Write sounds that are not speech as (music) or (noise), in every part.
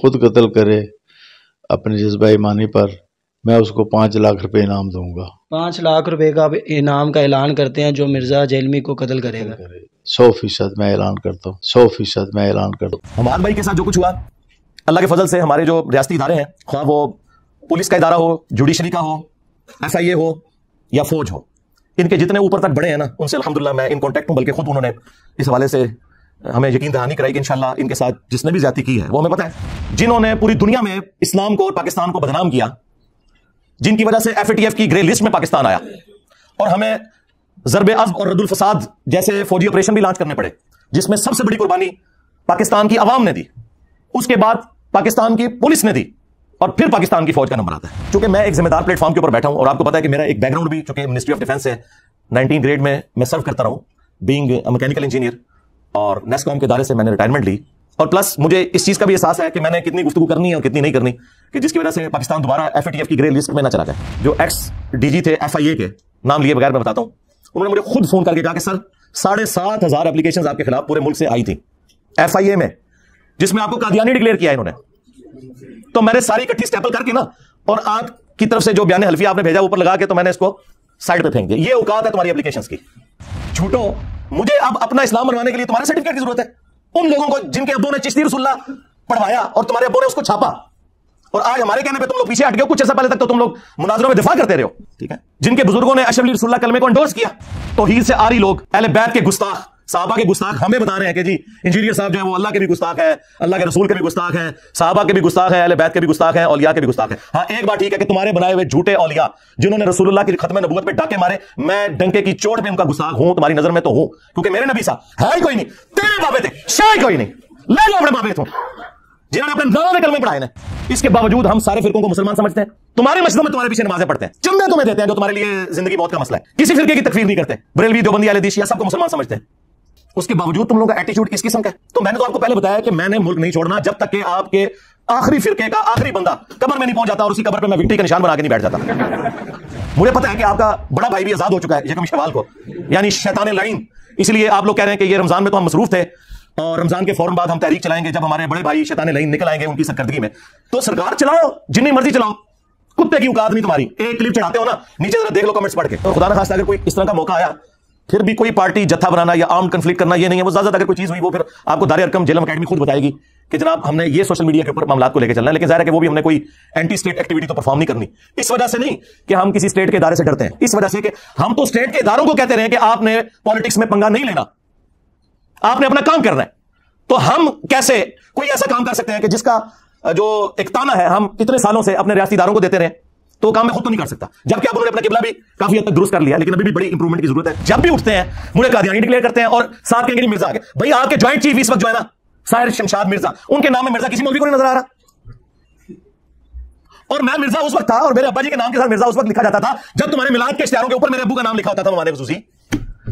खुद कत्ल करे अपने जज्बा ईमानी पर मैं उसको पाँच लाख रुपए इनाम दूंगा पाँच लाख रुपए का इनाम का ऐलान करते हैं जो मिर्जा जेलमी को कत्ल करेगा सौ फीसद मैं ऐलान करता हूँ सौ फीसद मैं ऐलान करता हूँ हमार भाई के साथ जो कुछ हुआ अल्लाह के फजल से हमारे जो रियाती इदारे हैं हाँ वो पुलिस का इदारा हो जुडिशरी का हो एस आई ए हो या फौज हो इनके जितने ऊपर तक बड़े हैं ना उनसे अलहमदिल्ला मैं इन कॉन्टैक्ट हूँ बल्कि खुद उन्होंने इस हवाले से हमें यकीन दहानी कराई कि इनशाला इनके साथ जिसने भी ज्यादा की है वो हमें पता है जिन्होंने पूरी दुनिया में इस्लाम को और पाकिस्तान को बदनाम किया जिनकी वजह से एफ की ग्रे लिस्ट में पाकिस्तान आया और हमें जरब अज और रदुल फसाद जैसे फौजी ऑपरेशन भी लॉन्च करने पड़े जिसमें सबसे बड़ी कुर्बानी पाकिस्तान की आवाम ने दी उसके बाद पाकिस्तान की पुलिस ने दी और फिर पाकिस्तान की फौज का नंबर आता है क्योंकि मैं एक जिम्मेदार प्लेटफॉर्म के ऊपर बैठा हूं और आपको पता है कि मेरा एक बैकग्राउंड भी चूंकि मिनिस्ट्री ऑफ डिफेंस है नाइनटीन ग्रेड में मैं सर्व करता रहा हूं बींग मैकेनिकल इंजीनियर और नेस्कॉम के दायरे से मैंने रिटायरमेंट ली और प्लस मुझे इस चीज का भी एहसास है कि मैंने कितनी गुफ्तु करनी है और कितनी नहीं करनी कि जिसकी वजह से पाकिस्तान दोबारा एफ की ग्रे लिस्ट में ना चला जाए जो एक्स डीजी थे एफ के नाम लिए बगैर मैं बताता हूँ उन्होंने मुझे खुद फोन करके कहा कि सर साढ़े सात हजार एप्लीकेशन आपके खिलाफ पूरे मुल्क से आई थी एफ में जिसमें आपको कादियानी डिक्लेयर किया इन्होंने तो मैंने सारी इकट्ठी स्टेपल करके ना और आप की तरफ से जो बयान हल्फी आपने भेजा ऊपर लगा के तो मैंने इसको साइड पर फेंक दिया ये औकात है तुम्हारी एप्लीकेशन की झूठो मुझे अब अपना इस्लाम बनवाने के लिए तुम्हारे सर्टिफिकेट की जरूरत है उन लोगों को जिनके अब्बों ने चिश्ती रसुल्ला पढ़वाया और तुम्हारे अब्बों ने उसको छापा और आज हमारे कहने पे तुम लोग पीछे हट गए कुछ ऐसा पहले तक तो तुम लोग मुनाजरों में दिफा करते रहे हो ठीक है जिनके बुजुर्गों ने अशफली रसुल्ला कलमे को एंडोर्स किया तो हीर से आरी लोग अहले बैत के गुस्ताख साहबा के गुस्ताख हमें बता रहे हैं कि जी इंजीनियर साहब जो है वो अल्लाह के भी गुस्ताख है अल्लाह के रसूल के भी गुस्ताख है साहबा के भी गुस्ताख है अहले बैत के भी गुस्ताख है औलिया के भी गुस्ताख है हाँ एक बात ठीक है कि तुम्हारे बनाए हुए झूठे औलिया जिन्होंने रसूलुल्लाह की खत्म नबूत पे डाके मारे मैं डंके की चोट पर उनका गुस्ताख हूं तुम्हारी नजर में तो हूं क्योंकि मेरे नबी साहब है कोई नहीं तेरे बाबे थे शायद कोई नहीं ले लो अपने बाबे जिन्होंने अपने नाम कलमे पढ़ाए ना इसके बावजूद हम सारे फिरकों को मुसलमान समझते हैं तुम्हारे मस्जिदों में तुम्हारे पीछे नमाजें पढ़ते हैं चंदे तुम्हें देते हैं जो तुम्हारे लिए जिंदगी मौत का मसला है किसी फिरके की तकलीफ नहीं करते बरेलवी दोबंदी आलदीशिया सबको मुसलमान समझते हैं उसके बावजूद तुम लोगों का एटीट्यूड किस किस्म का तो मैंने तो आपको पहले बताया कि मैंने मुल्क नहीं छोड़ना जब तक के आपके आखिरी फिरके का आखिरी बंदा कबर में नहीं पहुंच जाता और उसी कबर पर मैं विक्ट्री का निशान बना के नहीं बैठ जाता मुझे पता है कि आपका बड़ा भाई भी आजाद हो चुका है यकम शवाल को यानी शैतान लाइन इसलिए आप लोग कह रहे हैं कि ये रमजान में तो हम मसरूफ थे और रमजान के फौरन बाद हम तहरीक चलाएंगे जब हमारे बड़े भाई शैतान लाइन निकल आएंगे उनकी सरकर्दगी में तो सरकार चलाओ जितनी मर्जी चलाओ कुत्ते की औकात तुम्हारी एक क्लिप चढ़ाते हो ना नीचे जरा देख लो कमेंट्स पढ़ के तो खुदा खास अगर कोई इस तरह का मौका आया फिर भी कोई पार्टी जत्था बनाना या आर्म कंफ्लिक करना ये नहीं है वो ज्यादा अगर कोई चीज हुई वो फिर आपको दारे अरकम जेलम अकेडमी खुद बताएगी कि जनाब हमने ये सोशल मीडिया के ऊपर मामला को लेकर चलना है लेकिन जाहिर है कि वो भी हमने कोई एंटी स्टेट एक्टिविटी तो परफॉर्म नहीं करनी इस वजह से नहीं कि हम किसी स्टेट के इदारे से डरते हैं इस वजह से कि हम तो स्टेट के इदारों को कहते रहे कि आपने पॉलिटिक्स में पंगा नहीं लेना आपने अपना काम करना है तो हम कैसे कोई ऐसा काम कर सकते हैं कि जिसका जो एकताना है हम इतने सालों से अपने इदारों को देते रहे तो काम मैं खुद तो नहीं कर सकता जबकि आप उन्होंने अपना किबला भी काफी हद तक दुरुस्त कर लिया लेकिन अभी भी बड़ी इंप्रूवमेंट की जरूरत है जब भी उठते हैं मुझे कादियानी डिक्लेयर करते हैं और साथ कहेंगे मिर्जा आगे भाई आपके ज्वाइंट चीफ इस वक्त जो है ना साहिर शमशाद मिर्जा उनके नाम में मिर्जा किसी मौलवी को नहीं नजर आ रहा और मैं मिर्जा उस वक्त था और मेरे अब्बा जी के नाम के साथ मिर्जा उस वक्त लिखा जाता था जब तुम्हारे मिलाद के इश्तारों के ऊपर मेरे अबू का नाम लिखा होता था हमारे खसूसी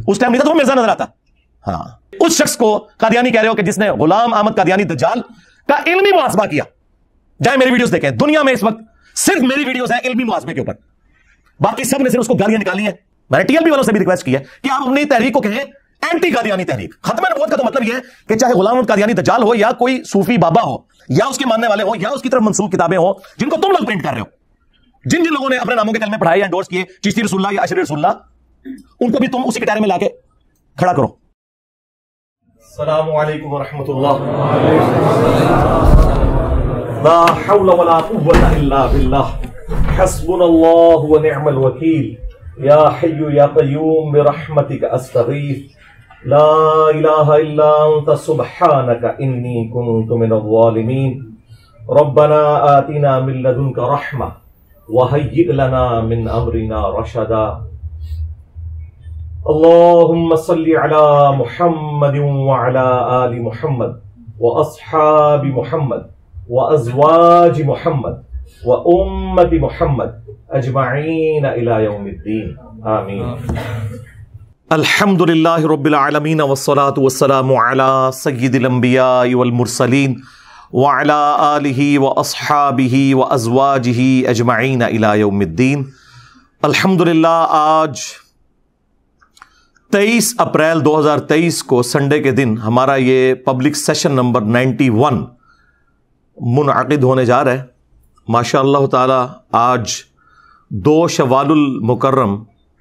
उस टाइम लिखा तो मिर्जा नजर आता हाँ उस शख्स को कादियानी कह रहे हो कि जिसने गुलाम अहमद कादियानी दजाल का इलमी मुआसबा किया जाए मेरी वीडियोस देखें दुनिया में इस वक्त सिर्फ मेरी वीडियोस है एलबी मुआजमे के ऊपर बाकी सब ने सिर्फ उसको गालियां निकाली है मैंने टीएलबी वालों से भी रिक्वेस्ट किया कि आप अपनी तहरीक को कहें एंटी कादियानी तहरीक खत्म बहुत का तो मतलब यह है कि चाहे गुलाम कादियानी दजाल हो या कोई सूफी बाबा हो या उसके मानने वाले हो या उसकी तरफ मनसूख किताबें हो जिनको तुम लोग प्रिंट कर रहे हो जिन जिन लोगों ने अपने नामों के कल पढ़ाए या एंडोर्स किए चिश्ती रसुल्ला या अशर रसुल्ला उनको भी तुम उसी कटारे में लाके खड़ा करो सलामकुम वरहमतुल्लाह لا حول ولا قوة إلا بالله حسبنا الله ونعم الوكيل يا حي يا قيوم برحمتك أستغيث لا إله إلا أنت سبحانك إني كنت من الظالمين ربنا آتنا من لدنك رحمة وهيئ لنا من أمرنا رشدا اللهم صل على محمد وعلى آل محمد وأصحاب محمد व अजवाज मोहम्मद व उम्मत मोहम्मद अजमाइन अलाउद्दीन आमीन अल्हम्दुलिल्लाह रब्बिल आलमीन वस्सलातु वस्सलामु अला सय्यिदिल अंबिया वल मुरसलीन व अला आलिहि व अस्हाबिहि व अजवाजिहि अजमाइन अलाउद्दीन अल्हम्दुलिल्लाह आज 23 अप्रैल 2023 को संडे के दिन हमारा ये पब्लिक सेशन नंबर 91 मुनद होने जा रहा है माशा ताला आज दो शवालमकर्रम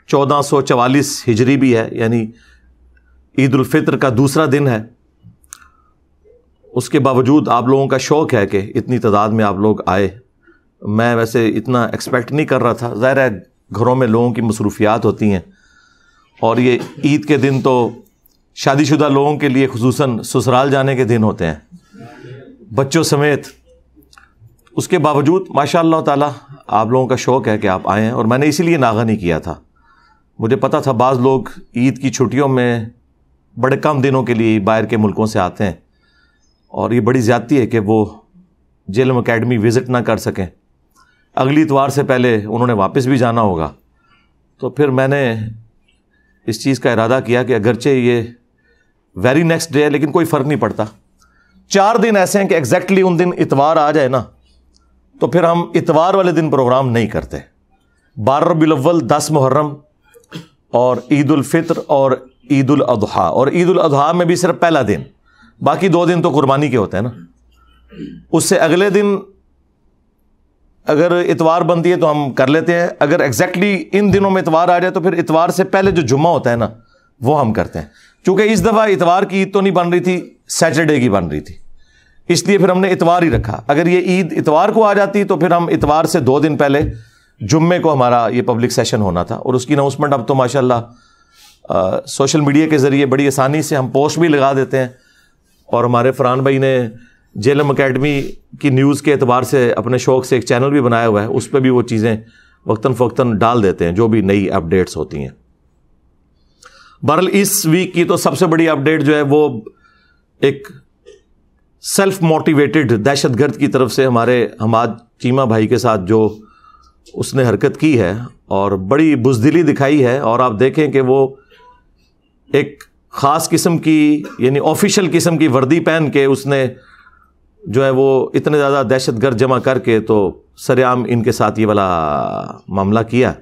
चौदह सौ चवालीस हिजरी भी है यानी ईदालफ़ितर का दूसरा दिन है उसके बावजूद आप लोगों का शौक़ है कि इतनी तादाद में आप लोग आए मैं वैसे इतना एक्सपेक्ट नहीं कर रहा था ज़ाहिर है घरों में लोगों की मसरूफियात होती हैं और ये ईद के दिन तो शादीशुदा लोगों के लिए खसूस ससुराल जाने के दिन होते हैं बच्चों समेत उसके बावजूद माशा ताला आप लोगों का शौक़ है कि आप आएँ और मैंने इसी लिए नागा नहीं किया था मुझे पता था बाज़ लोग ईद की छुट्टियों में बड़े कम दिनों के लिए बाहर के मुल्कों से आते हैं और ये बड़ी ज़्यादती है कि वो जेलम अकेडमी विज़िट ना कर सकें अगली इतवार से पहले उन्होंने वापस भी जाना होगा तो फिर मैंने इस चीज़ का इरादा किया कि अगरचे ये वेरी नेक्स्ट डे है लेकिन कोई फ़र्क नहीं पड़ता चार दिन ऐसे हैं कि एग्जैक्टली उन दिन इतवार आ जाए ना तो फिर हम इतवार वाले दिन प्रोग्राम नहीं करते बार रबील दस मुहर्रम और ईद उलफ़ितर और ईद उल और ईद उल में भी सिर्फ पहला दिन बाकी दो दिन तो कुर्बानी के होते हैं ना उससे अगले दिन अगर इतवार बनती है तो हम कर लेते हैं अगर एग्जैक्टली exactly इन दिनों में इतवार आ जाए तो फिर इतवार से पहले जो जुम्मा होता है ना वो हम करते हैं चूंकि इस दफ़ा इतवार की ईद तो नहीं बन रही थी सैटरडे की बन रही थी इसलिए फिर हमने इतवार ही रखा अगर ये ईद इतवार को आ जाती तो फिर हम इतवार से दो दिन पहले जुम्मे को हमारा ये पब्लिक सेशन होना था और उसकी अनाउंसमेंट अब तो माशाल्लाह सोशल मीडिया के ज़रिए बड़ी आसानी से हम पोस्ट भी लगा देते हैं और हमारे फरहान भाई ने जेलम अकेडमी की न्यूज़ के अतबार से अपने शौक़ से एक चैनल भी बनाया हुआ है उस पर भी वो चीज़ें वक्ता फ़क्ता डाल देते हैं जो भी नई अपडेट्स होती हैं बहरल इस वीक की तो सबसे बड़ी अपडेट जो है वो एक सेल्फ मोटिवेटेड दहशतगर्द की तरफ से हमारे हमाद चीमा भाई के साथ जो उसने हरकत की है और बड़ी बुजदिली दिखाई है और आप देखें कि वो एक ख़ास किस्म की यानी ऑफिशियल किस्म की वर्दी पहन के उसने जो है वो इतने ज़्यादा दहशतगर्द जमा करके तो सरेआम इनके साथ ये वाला मामला किया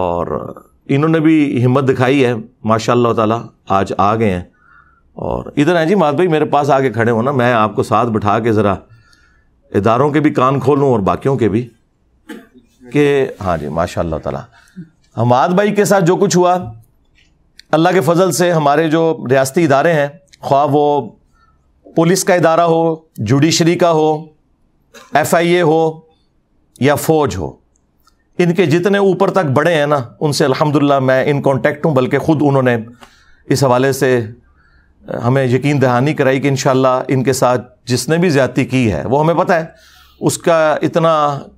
और इन्होंने भी हिम्मत दिखाई है माशा ताला आज आ गए हैं और इधर हैं जी माध भाई मेरे पास आके खड़े हो ना मैं आपको साथ बिठा के ज़रा इदारों के भी कान खोलूँ और बाकियों के भी कि हाँ जी माशा ताला हमाद हाँ, भाई के साथ जो कुछ हुआ अल्लाह के फजल से हमारे जो रियाती इदारे हैं ख्वा वो पुलिस का इदारा हो जुडिशरी का हो एफ आई ए हो या फ़ौज हो इनके जितने ऊपर तक बड़े हैं ना उनसे अल्हम्दुलिल्लाह मैं इन कॉन्टेक्ट हूँ बल्कि ख़ुद उन्होंने इस हवाले से हमें यकीन दहानी कराई कि इन इनके साथ जिसने भी ज़्यादती की है वो हमें पता है उसका इतना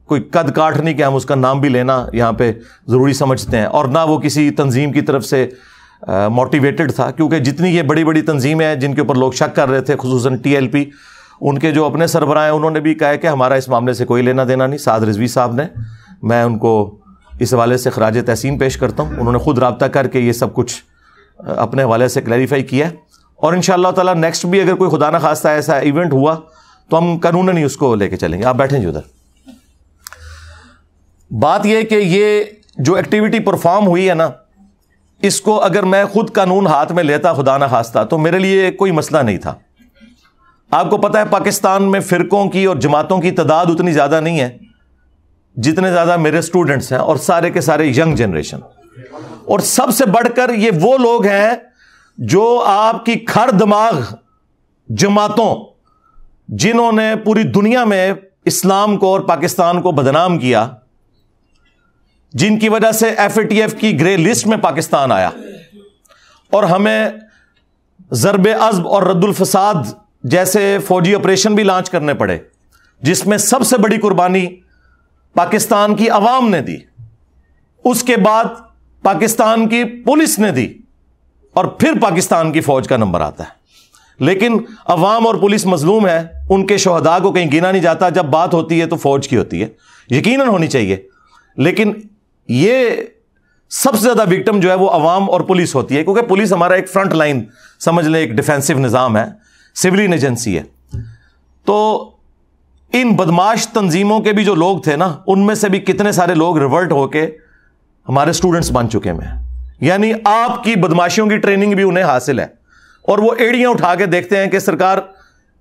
कोई कद काट नहीं कि हम उसका नाम भी लेना यहाँ पे ज़रूरी समझते हैं और ना वो किसी तंजीम की तरफ से मोटिवेटेड था क्योंकि जितनी ये बड़ी बड़ी तंजीमें हैं जिनके ऊपर लोग शक कर रहे थे खसूस टी एल पी उनके जो अपने सरबराह हैं उन्होंने भी कहा है कि हमारा इस मामले से कोई लेना देना नहीं साद रिजवी साहब ने मैं उनको इस हवाले से खराज तहसीन पेश करता हूँ उन्होंने ख़ुद रबता करके ये सब कुछ अपने हवाले से क्लैरिफाई किया है और इन ताला नेक्स्ट भी अगर कोई खुदा न खास्ता ऐसा इवेंट हुआ तो हम कानून नहीं उसको लेके चलेंगे आप बैठें जी उधर बात यह कि ये जो एक्टिविटी परफॉर्म हुई है ना इसको अगर मैं खुद कानून हाथ में लेता खुदा ना खास्ता तो मेरे लिए कोई मसला नहीं था आपको पता है पाकिस्तान में फ़िरकों की और जमातों की तादाद उतनी ज़्यादा नहीं है जितने ज़्यादा मेरे स्टूडेंट्स हैं और सारे के सारे यंग जनरेशन और सबसे बढ़कर ये वो लोग हैं जो आपकी खर दिमाग जमातों जिन्होंने पूरी दुनिया में इस्लाम को और पाकिस्तान को बदनाम किया जिनकी वजह से एफ की ग्रे लिस्ट में पाकिस्तान आया और हमें ज़रब अजब और रद्दुल फसाद जैसे फौजी ऑपरेशन भी लॉन्च करने पड़े जिसमें सबसे बड़ी कुर्बानी पाकिस्तान की अवाम ने दी उसके बाद पाकिस्तान की पुलिस ने दी और फिर पाकिस्तान की फौज का नंबर आता है लेकिन अवाम और पुलिस मजलूम है उनके शहदा को कहीं गिना नहीं जाता जब बात होती है तो फौज की होती है यकीन होनी चाहिए लेकिन यह सबसे ज़्यादा विक्टम जो है वो अवाम और पुलिस होती है क्योंकि पुलिस हमारा एक फ्रंट लाइन समझ लें एक डिफेंसिव निज़ाम है सिविल एजेंसी है तो इन बदमाश तंजीमों के भी जो लोग थे ना उनमें से भी कितने सारे लोग रिवर्ट होके हमारे स्टूडेंट्स बन चुके हैं यानी आपकी बदमाशियों की ट्रेनिंग भी उन्हें हासिल है और वो एड़ियां उठा के देखते हैं कि सरकार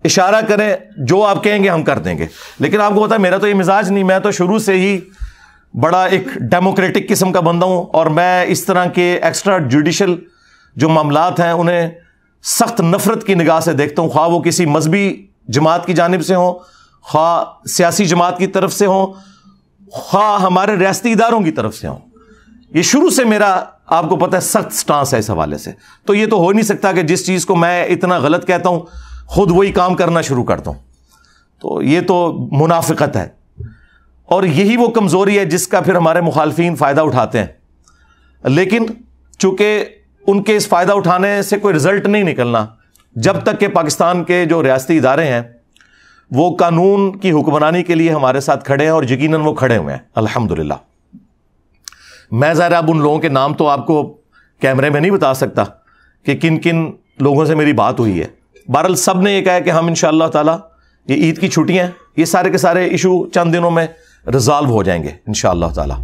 इशारा करें जो आप कहेंगे हम कर देंगे लेकिन आपको पता है मेरा तो ये मिजाज नहीं मैं तो शुरू से ही बड़ा एक डेमोक्रेटिक किस्म का बंदा हूं और मैं इस तरह के एक्स्ट्रा जुडिशल जो मामला हैं उन्हें सख्त नफरत की निगाह से देखता हूं ख्वाह वो किसी मजहबी जमात की जानब से हों खा सियासी जमात की तरफ से हों खा हमारे रियाती इदारों की तरफ से हों ये शुरू से मेरा आपको पता है सख्त स्टांस है इस हवाले से तो ये तो हो नहीं सकता कि जिस चीज़ को मैं इतना गलत कहता हूँ खुद वही काम करना शुरू करता हूँ तो ये तो मुनाफिकत है और यही वो कमज़ोरी है जिसका फिर हमारे मुखालफी फ़ायदा उठाते हैं लेकिन चूँकि उनके इस फ़ायदा उठाने से कोई रिज़ल्ट नहीं निकलना जब तक के पाकिस्तान के जो रियाती इदारे हैं वो कानून की हुक्मरानी के लिए हमारे साथ खड़े हैं और यकीनन वो खड़े हुए हैं अल्हम्दुलिल्लाह मैं ज़रा अब उन लोगों के नाम तो आपको कैमरे में नहीं बता सकता कि किन किन लोगों से मेरी बात हुई है बहरल सब ने यह कहा कि हम इन ताला ये ईद की छुट्टियाँ ये सारे के सारे इशू चंद दिनों में रिजॉल्व हो जाएंगे इन ताला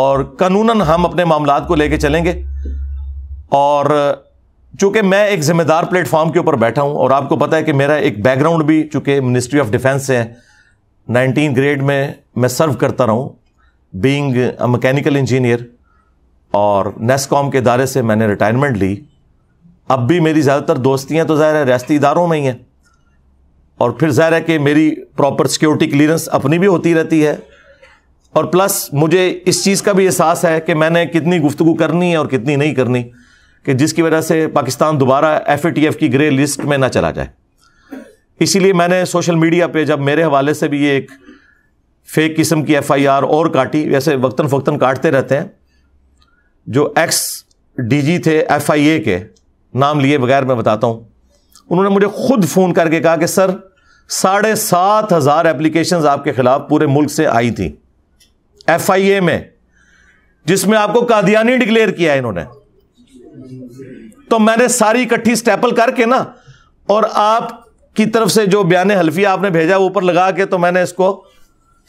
और कानूनन हम अपने मामला को लेकर चलेंगे और चूंकि मैं एक जिम्मेदार प्लेटफॉर्म के ऊपर बैठा हूं और आपको पता है कि मेरा एक बैकग्राउंड भी चूंकि मिनिस्ट्री ऑफ डिफेंस से है नाइनटीन ग्रेड में मैं सर्व करता रहा हूँ बींग मकैनिकल इंजीनियर और नेस्कॉम के इदारे से मैंने रिटायरमेंट ली अब भी मेरी ज़्यादातर दोस्तियाँ तो ज़ाहिर है रियाती इदारों में ही हैं और फिर ज़ाहिर है कि मेरी प्रॉपर सिक्योरिटी क्लियरेंस अपनी भी होती रहती है और प्लस मुझे इस चीज़ का भी एहसास है कि मैंने कितनी गुफ्तु करनी है और कितनी नहीं करनी कि जिसकी वजह से पाकिस्तान दोबारा एफ की ग्रे लिस्ट में ना चला जाए इसीलिए मैंने सोशल मीडिया पे जब मेरे हवाले से भी ये एक फेक किस्म की एफआईआर और काटी वैसे वक्ता फ़क्ता काटते रहते हैं जो एक्स डीजी थे एफआईए के नाम लिए बगैर मैं बताता हूँ उन्होंने मुझे खुद फ़ोन करके कहा कि सर साढ़े सात हज़ार एप्लीकेशन आपके ख़िलाफ़ पूरे मुल्क से आई थी एफ आई ए में जिसमें आपको कादियानी डिक्लेयर किया है इन्होंने तो मैंने सारी इकट्ठी स्टेपल करके ना और आप की तरफ से जो बयान हल्फिया आपने भेजा वो ऊपर लगा के तो मैंने इसको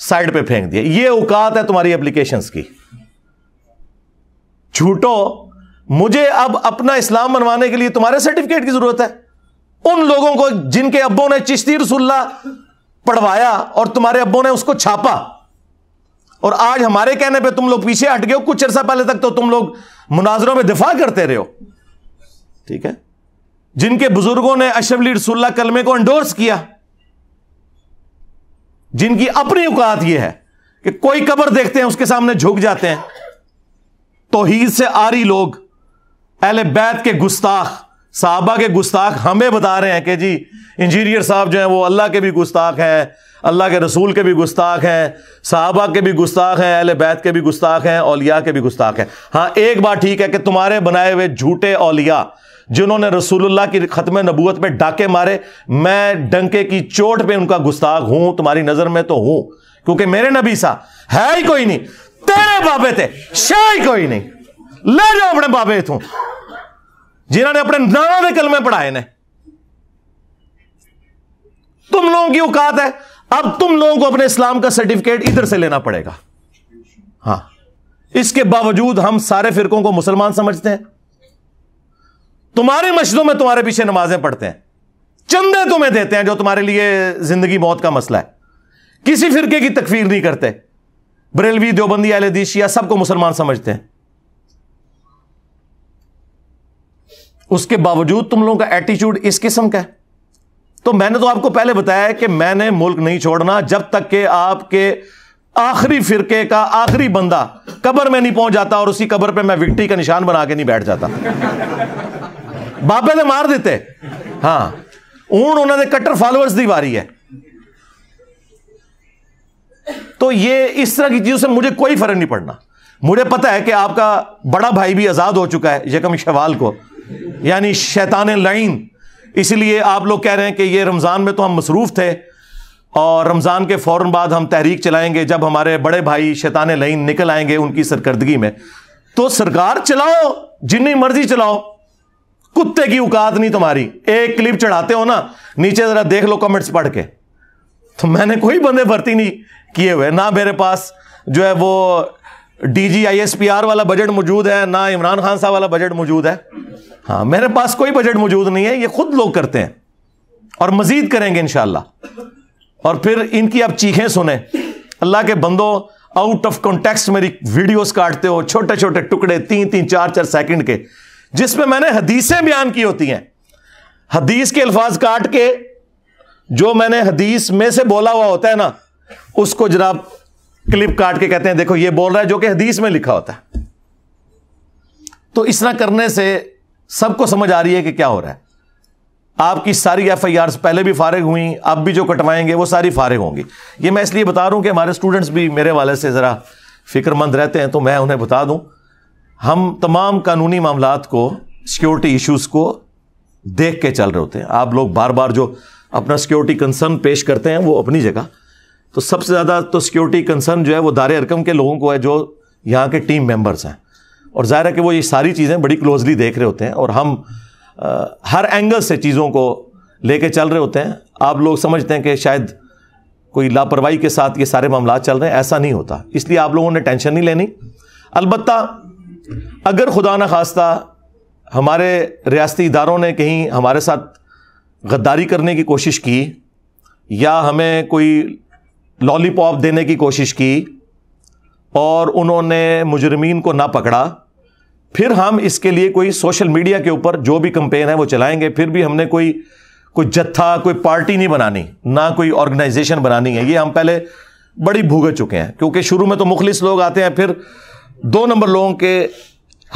साइड पे फेंक दिया ये औकात है तुम्हारी एप्लीकेशन की झूठो मुझे अब अपना इस्लाम मनवाने के लिए तुम्हारे सर्टिफिकेट की जरूरत है उन लोगों को जिनके अबों ने चिश्ती रसुल्ला पढ़वाया और तुम्हारे अबों ने उसको छापा और आज हमारे कहने पे तुम लोग पीछे हट गए कुछ अरसा पहले तक तो तुम लोग मुनाजरों में दिफा करते रहे हो ठीक है जिनके बुजुर्गों ने अशबली रसुल्ला कलमे को एंडोर्स किया जिनकी अपनी औकात यह है कि कोई कबर देखते हैं उसके सामने झुक जाते हैं तोहीद से आ रही लोग अहले बैत के गुस्ताख साहबा के गुस्ताख हमें बता रहे हैं कि जी इंजीनियर साहब जो है वो अल्लाह के भी गुस्ताख हैं अल्लाह के रसूल के भी गुस्ताख हैं साहबा के भी गुस्ताख हैं अहल बैत के भी गुस्ताख हैं अलिया के भी गुस्ताख हैं हाँ एक बात ठीक है कि तुम्हारे बनाए हुए झूठे औलिया जिन्होंने रसूलुल्लाह की ख़त्म नबूत में डाके मारे मैं डंके की चोट पे उनका गुस्ताख हूं तुम्हारी नज़र में तो हूं क्योंकि मेरे नबी सा है ही कोई नहीं तेरे बाबे थे शाह कोई नहीं ले जाओ अपने बाबे इथों जिन्होंने अपने नाना के कलमे पढ़ाए ने तुम लोगों की औकात है अब तुम लोगों को अपने इस्लाम का सर्टिफिकेट इधर से लेना पड़ेगा हां इसके बावजूद हम सारे फिरकों को मुसलमान समझते हैं तुम्हारी मस्जिदों में तुम्हारे पीछे नमाजें पढ़ते हैं चंदे तुम्हें देते हैं जो तुम्हारे लिए जिंदगी मौत का मसला है किसी फिरके की तकफीर नहीं करते बरेलवी देवबंदी अहलदीशिया सबको मुसलमान समझते हैं उसके बावजूद तुम लोगों का एटीट्यूड इस किस्म का है तो मैंने तो आपको पहले बताया कि मैंने मुल्क नहीं छोड़ना जब तक के आपके आखिरी फिरके का आखिरी बंदा कबर में नहीं पहुंच जाता और उसी कबर पे मैं विक्टी का निशान बना के नहीं बैठ जाता बापे ने मार देते हाँ ऊन उन्होंने कट्टर फॉलोअर्स दी वारी है तो ये इस तरह की चीजों से मुझे कोई फर्क नहीं पड़ना मुझे पता है कि आपका बड़ा भाई भी आजाद हो चुका है यकम शवाल को यानी शैतान लईन इसलिए आप लोग कह रहे हैं कि ये रमज़ान में तो हम मसरूफ़ थे और रमज़ान के फ़ौर बाद हम तहरीक चलाएंगे जब हमारे बड़े भाई शैतान लाइन निकल आएंगे उनकी सरकर्दगी में तो सरकार चलाओ जितनी मर्जी चलाओ कुत्ते की औकात नहीं तुम्हारी एक क्लिप चढ़ाते हो ना नीचे ज़रा देख लो कमेंट्स पढ़ के तो मैंने कोई बंदे भर्ती नहीं किए हुए ना मेरे पास जो है वो D G I S P R वाला बजट मौजूद है ना इमरान खान साहब वाला बजट मौजूद है हाँ मेरे पास कोई बजट मौजूद नहीं है ये खुद लोग करते हैं और मजीद करेंगे शाह और फिर इनकी आप चीखें सुने अल्लाह के बंदो आउट ऑफ कॉन्टेक्स्ट मेरी वीडियोस काटते हो छोटे छोटे टुकड़े तीन तीन चार चार सेकंड के जिसमें मैंने हदीसें बयान की होती हैं हदीस के अल्फाज काट के जो मैंने हदीस में से बोला हुआ होता है ना उसको जनाब क्लिप काट के कहते हैं देखो ये बोल रहा है जो कि हदीस में लिखा होता है तो इस तरह करने से सबको समझ आ रही है कि क्या हो रहा है आपकी सारी एफ आई आर पहले भी फारिग हुई अब भी जो कटवाएंगे वो सारी फारिग होंगी ये मैं इसलिए बता रहा हूं कि हमारे स्टूडेंट्स भी मेरे वाले से ज़रा फिक्रमंद रहते हैं तो मैं उन्हें बता दूं हम तमाम कानूनी मामला को सिक्योरिटी इश्यूज़ को देख के चल रहे होते हैं आप लोग बार बार जो अपना सिक्योरिटी कंसर्न पेश करते हैं वो अपनी जगह तो सबसे ज़्यादा तो सिक्योरिटी कंसर्न जो है वो दार अरकम के लोगों को है जो यहाँ के टीम मेम्बर्स हैं और ज़ाहिर है कि वो ये सारी चीज़ें बड़ी क्लोजली देख रहे होते हैं और हम आ, हर एंगल से चीज़ों को लेके चल रहे होते हैं आप लोग समझते हैं कि शायद कोई लापरवाही के साथ ये सारे मामला चल रहे हैं ऐसा नहीं होता इसलिए आप लोगों ने टेंशन नहीं लेनी अलबत् अगर खुदा न खास्ता हमारे रियाती इदारों ने कहीं हमारे साथ गद्दारी करने की कोशिश की या हमें कोई लॉलीपॉप देने की कोशिश की और उन्होंने मुजरमीन को ना पकड़ा फिर हम इसके लिए कोई सोशल मीडिया के ऊपर जो भी कंपेन है वो चलाएंगे फिर भी हमने कोई कोई जत्था कोई पार्टी नहीं बनानी ना कोई ऑर्गेनाइजेशन बनानी है ये हम पहले बड़ी भुगत चुके हैं क्योंकि शुरू में तो मुखलिस लोग आते हैं फिर दो नंबर लोगों के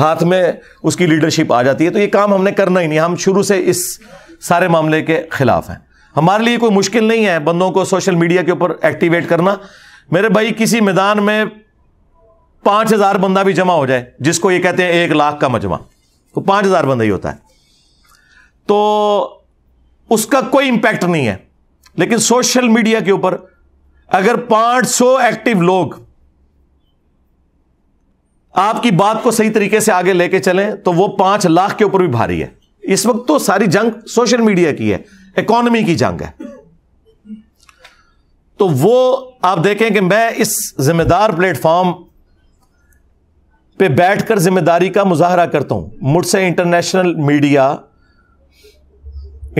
हाथ में उसकी लीडरशिप आ जाती है तो ये काम हमने करना ही नहीं हम शुरू से इस सारे मामले के खिलाफ हैं हमारे लिए कोई मुश्किल नहीं है बंदों को सोशल मीडिया के ऊपर एक्टिवेट करना मेरे भाई किसी मैदान में पांच हजार बंदा भी जमा हो जाए जिसको ये कहते हैं एक लाख का मजमा तो पांच हजार बंदा ही होता है तो उसका कोई इंपैक्ट नहीं है लेकिन सोशल मीडिया के ऊपर अगर 500 एक्टिव लोग आपकी बात को सही तरीके से आगे लेके चलें तो वो पांच लाख के ऊपर भी भारी है इस वक्त तो सारी जंग सोशल मीडिया की है इकोनॉमी की जंग है तो वो आप देखें कि मैं इस जिम्मेदार प्लेटफॉर्म पे बैठकर जिम्मेदारी का मुजाहरा करता हूं मुझसे international media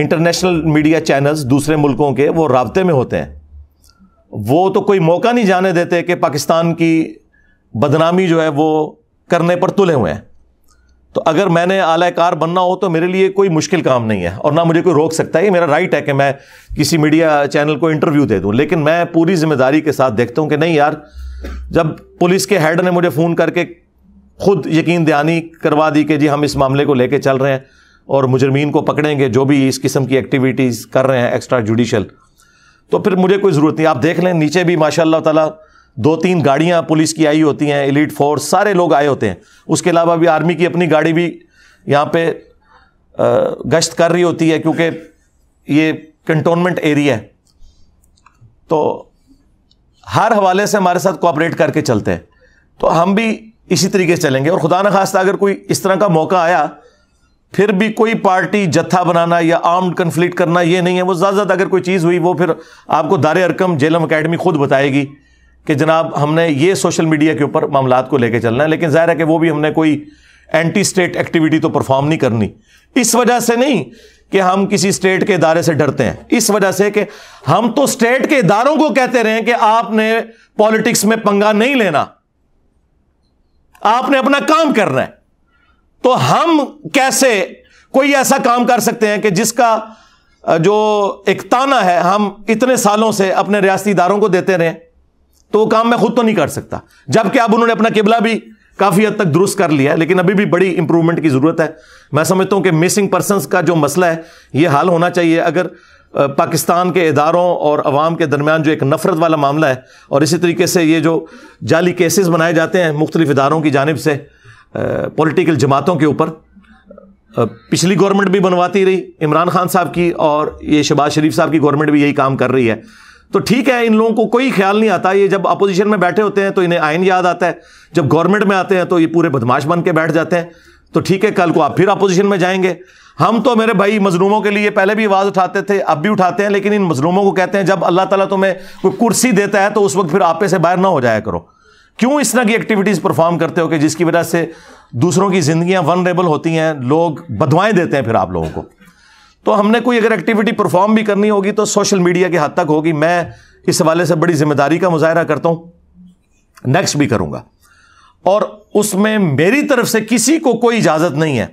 international media channels दूसरे मुल्कों के वो रबते में होते हैं वो तो कोई मौका नहीं जाने देते कि पाकिस्तान की बदनामी जो है वो करने पर तुले हुए हैं तो अगर मैंने आलाकार बनना हो तो मेरे लिए कोई मुश्किल काम नहीं है और ना मुझे कोई रोक सकता है ये मेरा राइट है कि मैं किसी मीडिया चैनल को इंटरव्यू दे दूँ लेकिन मैं पूरी जिम्मेदारी के साथ देखता हूँ कि नहीं यार जब पुलिस के हेड ने मुझे फ़ोन करके खुद यकीन दहानी करवा दी कि जी हम इस मामले को लेके चल रहे हैं और मुजरमीन को पकड़ेंगे जो भी इस किस्म की एक्टिविटीज़ कर रहे हैं एक्स्ट्रा जुडिशल तो फिर मुझे कोई ज़रूरत नहीं आप देख लें नीचे भी माशा तला दो तीन गाड़ियाँ पुलिस की आई होती हैं एलिट फोर्स सारे लोग आए होते हैं उसके अलावा भी आर्मी की अपनी गाड़ी भी यहाँ पे गश्त कर रही होती है क्योंकि ये कंटोनमेंट एरिया है तो हर हवाले से हमारे साथ कोऑपरेट करके चलते हैं तो हम भी इसी तरीके से चलेंगे और खुदा न खास्ता अगर कोई इस तरह का मौका आया फिर भी कोई पार्टी जत्था बनाना या आर्म्ड कन्फ्लिक्ट करना ये नहीं है वो ज़्यादा ज़्यादा अगर कोई चीज़ हुई वो फिर आपको दार अरकम जेलम अकेडमी खुद बताएगी कि जनाब हमने ये सोशल मीडिया के ऊपर मामला को लेकर चलना है लेकिन ज़ाहिर है कि वो भी हमने कोई एंटी स्टेट एक्टिविटी तो परफॉर्म नहीं करनी इस वजह से नहीं कि हम किसी स्टेट के इदारे से डरते हैं इस वजह से कि हम तो स्टेट के इदारों को कहते रहे कि आपने पॉलिटिक्स में पंगा नहीं लेना आपने अपना काम करना है तो हम कैसे कोई ऐसा काम कर सकते हैं कि जिसका जो एक ताना है हम इतने सालों से अपने रियाती इदारों को देते रहे तो वो काम मैं खुद तो नहीं कर सकता जबकि अब उन्होंने अपना किबला भी काफ़ी हद तक दुरुस्त कर लिया है लेकिन अभी भी बड़ी इंप्रूवमेंट की ज़रूरत है मैं समझता हूँ कि मिसिंग पर्सनस का जो मसला है ये हल होना चाहिए अगर पाकिस्तान के इदारों और अवाम के दरमियान जो एक नफरत वाला मामला है और इसी तरीके से ये जो जाली केसेस बनाए जाते हैं मुख्तलिफ इदारों की जानब से पॉलिटिकल जमातों के ऊपर पिछली गवर्नमेंट भी बनवाती रही इमरान खान साहब की और ये शहबाज शरीफ साहब की गवर्नमेंट भी यही काम कर रही है तो ठीक है इन लोगों को कोई ख्याल नहीं आता ये जब अपोजिशन में बैठे होते हैं तो इन्हें आयन याद आता है जब गवर्नमेंट में आते हैं तो ये पूरे बदमाश बन के बैठ जाते हैं तो ठीक है कल को आप फिर अपोजिशन में जाएंगे हम तो मेरे भाई मजलूमों के लिए पहले भी आवाज़ उठाते थे अब भी उठाते हैं लेकिन इन मजलूमों को कहते हैं जब अल्लाह ताला तुम्हें कोई कुर्सी देता है तो उस वक्त फिर आपे से बाहर ना हो जाया करो क्यों इस तरह की एक्टिविटीज़ परफॉर्म करते हो कि जिसकी वजह से दूसरों की जिंदगियाँ वनरेबल होती हैं लोग बदवाएँ देते हैं फिर आप लोगों को तो हमने कोई अगर एक्टिविटी परफॉर्म भी करनी होगी तो सोशल मीडिया के हद तक होगी मैं इस हवाले से बड़ी जिम्मेदारी का मुजाहरा करता हूँ नेक्स्ट भी करूँगा और उसमें मेरी तरफ से किसी को कोई इजाज़त नहीं है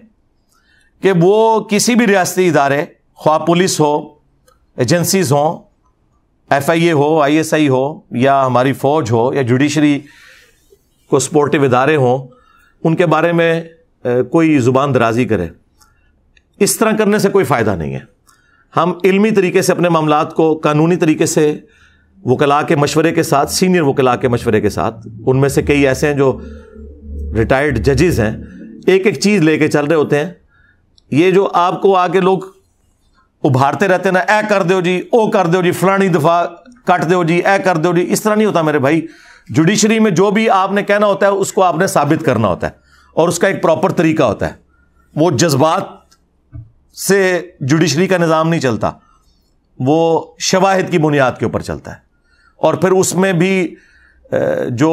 कि वो किसी भी रियासती इदारे ख्वा पुलिस हो एजेंसीज़ हों एफ आई ए हो आई एस आई हो या हमारी फ़ौज हो या जुडिशरी को सपोर्टिव इदारे हों उनके बारे में कोई ज़ुबान दराजी करे इस तरह करने से कोई फ़ायदा नहीं है हम इल्मी तरीके से अपने मामला को कानूनी तरीके से वकला के मशवरे के साथ सीनियर वकला के मशवरे के साथ उनमें से कई ऐसे हैं जो रिटायर्ड जजेस हैं एक एक चीज़ लेके चल रहे होते हैं ये जो आपको आके लोग उभारते रहते हैं ना ए कर दो जी ओ कर दो जी फलानी दफ़ा कट दो जी ए कर दो जी इस तरह नहीं होता मेरे भाई जुडिशरी में जो भी आपने कहना होता है उसको आपने साबित करना होता है और उसका एक प्रॉपर तरीका होता है वो जज्बात से जुडिशरी का निज़ाम नहीं चलता वो शवाहद की बुनियाद के ऊपर चलता है और फिर उसमें भी जो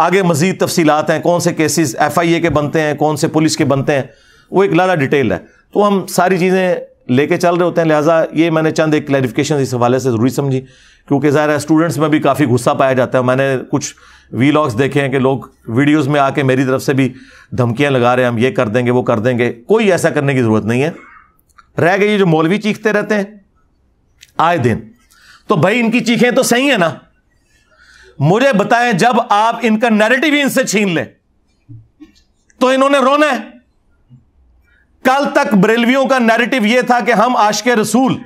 आगे मजीद तफसीलात हैं कौन से केसेस एफ आई ए के बनते हैं कौन से पुलिस के बनते हैं वो एक लाला डिटेल है तो हम सारी चीज़ें लेके चल रहे होते हैं लिहाजा ये मैंने चंद एक क्लैरिफिकेशन इस हवाले से ज़रूरी समझी क्योंकि ज़ाहिर है स्टूडेंट्स में भी काफ़ी गुस्सा पाया जाता है मैंने कुछ वीलॉग्स देखे हैं कि लोग वीडियोज़ में आके मेरी तरफ से भी धमकियाँ लगा रहे हैं हम ये कर देंगे वो कर देंगे कोई ऐसा करने की ज़रूरत नहीं है रह गई जो मौलवी चीखते रहते हैं आए दिन तो भाई इनकी चीखें तो सही है ना मुझे बताएं जब आप इनका नैरेटिव ही इनसे छीन लें तो इन्होंने रोना है कल तक बरेलवियों का नैरेटिव यह था कि हम के रसूल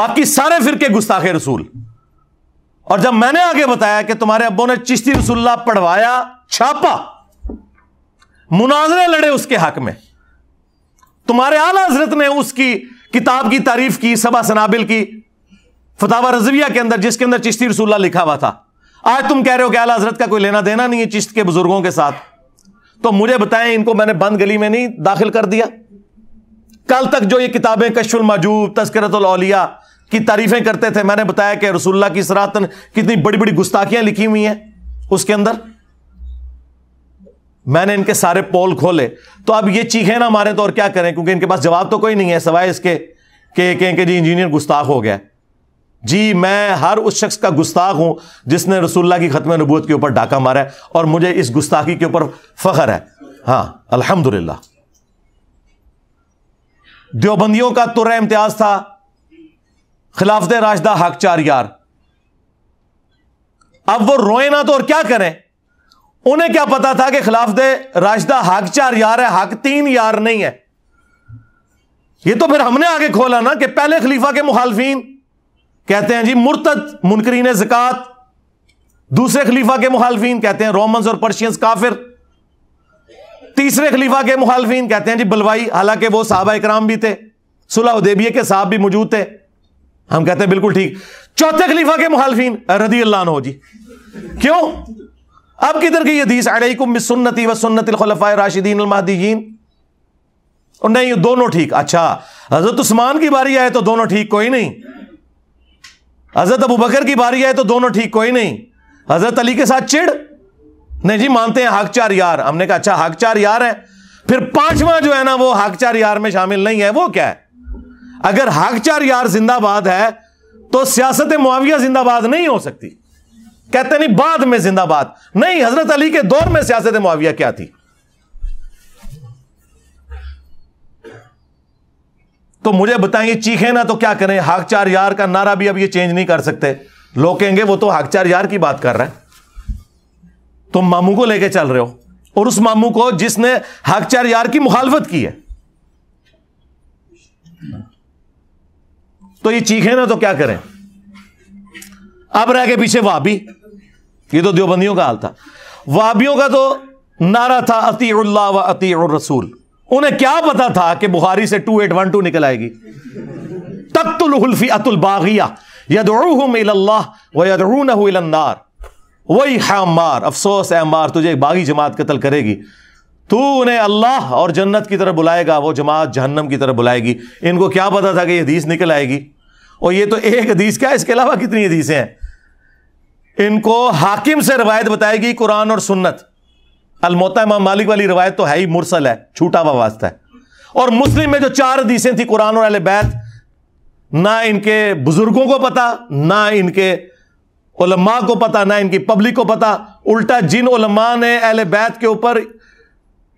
बाकी सारे फिरके गुस्ताखे रसूल और जब मैंने आगे बताया कि तुम्हारे अब्बों ने चिश्ती रसुल्ला पढ़वाया छापा मुनाजरे लड़े उसके हक में तुम्हारे आला हजरत ने उसकी किताब की तारीफ की सबा सनाबिल की फतावा रजविया के अंदर जिसके अंदर चिश्ती रसूल्ला लिखा हुआ था आज तुम कह रहे हो कि आला हजरत का कोई लेना देना नहीं है चिश्त के बुजुर्गों के साथ तो मुझे बताएं इनको मैंने बंद गली में नहीं दाखिल कर दिया कल तक जो ये किताबें कशुल मजूब तस्करतलिया की तारीफें करते थे मैंने बताया कि रसुल्ला की सरातन कितनी बड़ी बड़ी गुस्ताखियां लिखी हुई हैं उसके अंदर मैंने इनके सारे पोल खोले तो अब ये चीखे ना मारे तो और क्या करें क्योंकि इनके पास जवाब तो कोई नहीं है सवाए इसके कि कहें कि जी इंजीनियर गुस्ताख हो गया जी मैं हर उस शख्स का गुस्ताख हूं जिसने रसुल्ला की खत्म नबूत के ऊपर डाका मारा है और मुझे इस गुस्ताखी के ऊपर फखर है हाँ अल्हम्दुलिल्लाह देवबंदियों का तुर इम्तियाज था खिलाफत राजदा हक चार यार अब वो रोए ना तो और क्या करें उन्हें क्या पता था कि खिलाफ दे राशदा हक चार यार है हक तीन यार नहीं है ये तो फिर हमने आगे खोला ना कि पहले खलीफा के मुखालफिन कहते हैं जी मुर्तद मुनकरीन जिकात दूसरे खलीफा के मुखालफिन कहते हैं रोमन्स और पर्शियंस काफिर तीसरे खलीफा के मुखालफिन कहते हैं जी बलवाई हालांकि वो साहबा इक्राम भी थे सुलाहदेबिया के साहब भी मौजूद थे हम कहते हैं बिल्कुल ठीक चौथे खलीफा के मुखालफिन रदी अल्लाह जी क्यों अब किधर गई हदीस अलैकुम सुन्नति व सुन्नत खलफा राशिदीन महदीन और नहीं दोनों ठीक अच्छा हजरत उस्मान की बारी आए तो दोनों ठीक कोई नहीं हजरत अबू बकर की बारी आए तो दोनों ठीक कोई नहीं हजरत अली के साथ चिड़ नहीं जी मानते हैं हक चार यार हमने कहा अच्छा हक चार यार है फिर पांचवा जो है ना वो हक चार यार में शामिल नहीं है वो क्या है अगर हक चार यार जिंदाबाद है तो सियासत मुआविया जिंदाबाद नहीं हो सकती कहते नहीं बाद में जिंदाबाद नहीं हजरत अली के दौर में सियासत मुआविया क्या थी तो मुझे बताएंगे चीखे ना तो क्या करें हाकचार यार का नारा भी अब ये चेंज नहीं कर सकते लोग कहेंगे वो तो हाकचार यार की बात कर रहे है तुम तो मामू को लेके चल रहे हो और उस मामू को जिसने हाकचार यार की मुखालफत की है तो ये चीखे ना तो क्या करें अब रह गए पीछे भाभी ये तो देवबंदियों का हाल था वहाबियों का तो नारा था अतीउल्ला व अतीउलरसूल उन्हें क्या पता था कि बुखारी से टू एट वन टू निकल आएगी तख्तुल्फी अतुलबागिया यदरूनार वही हमार अफसोस है अम्मार तुझे एक बागी जमात कतल करेगी तू उन्हें अल्लाह और जन्नत की तरफ बुलाएगा वो जमात जहन्नम की तरफ बुलाएगी इनको क्या पता था कि यह हदीस निकल आएगी और ये तो एक हदीस क्या इसके अलावा कितनी हदीसें हैं इनको हाकिम से रवायत बताएगी कुरान और सुन्नत अलमोता इमाम मालिक वाली रवायत तो है ही मुरसल है छूटा हुआ वास्ता है और मुस्लिम में जो चार दीशें थी कुरान और बैत ना इनके बुजुर्गों को पता ना इनके उलमा को पता ना इनकी पब्लिक को पता उल्टा जिन उलमा ने अहल बैत के ऊपर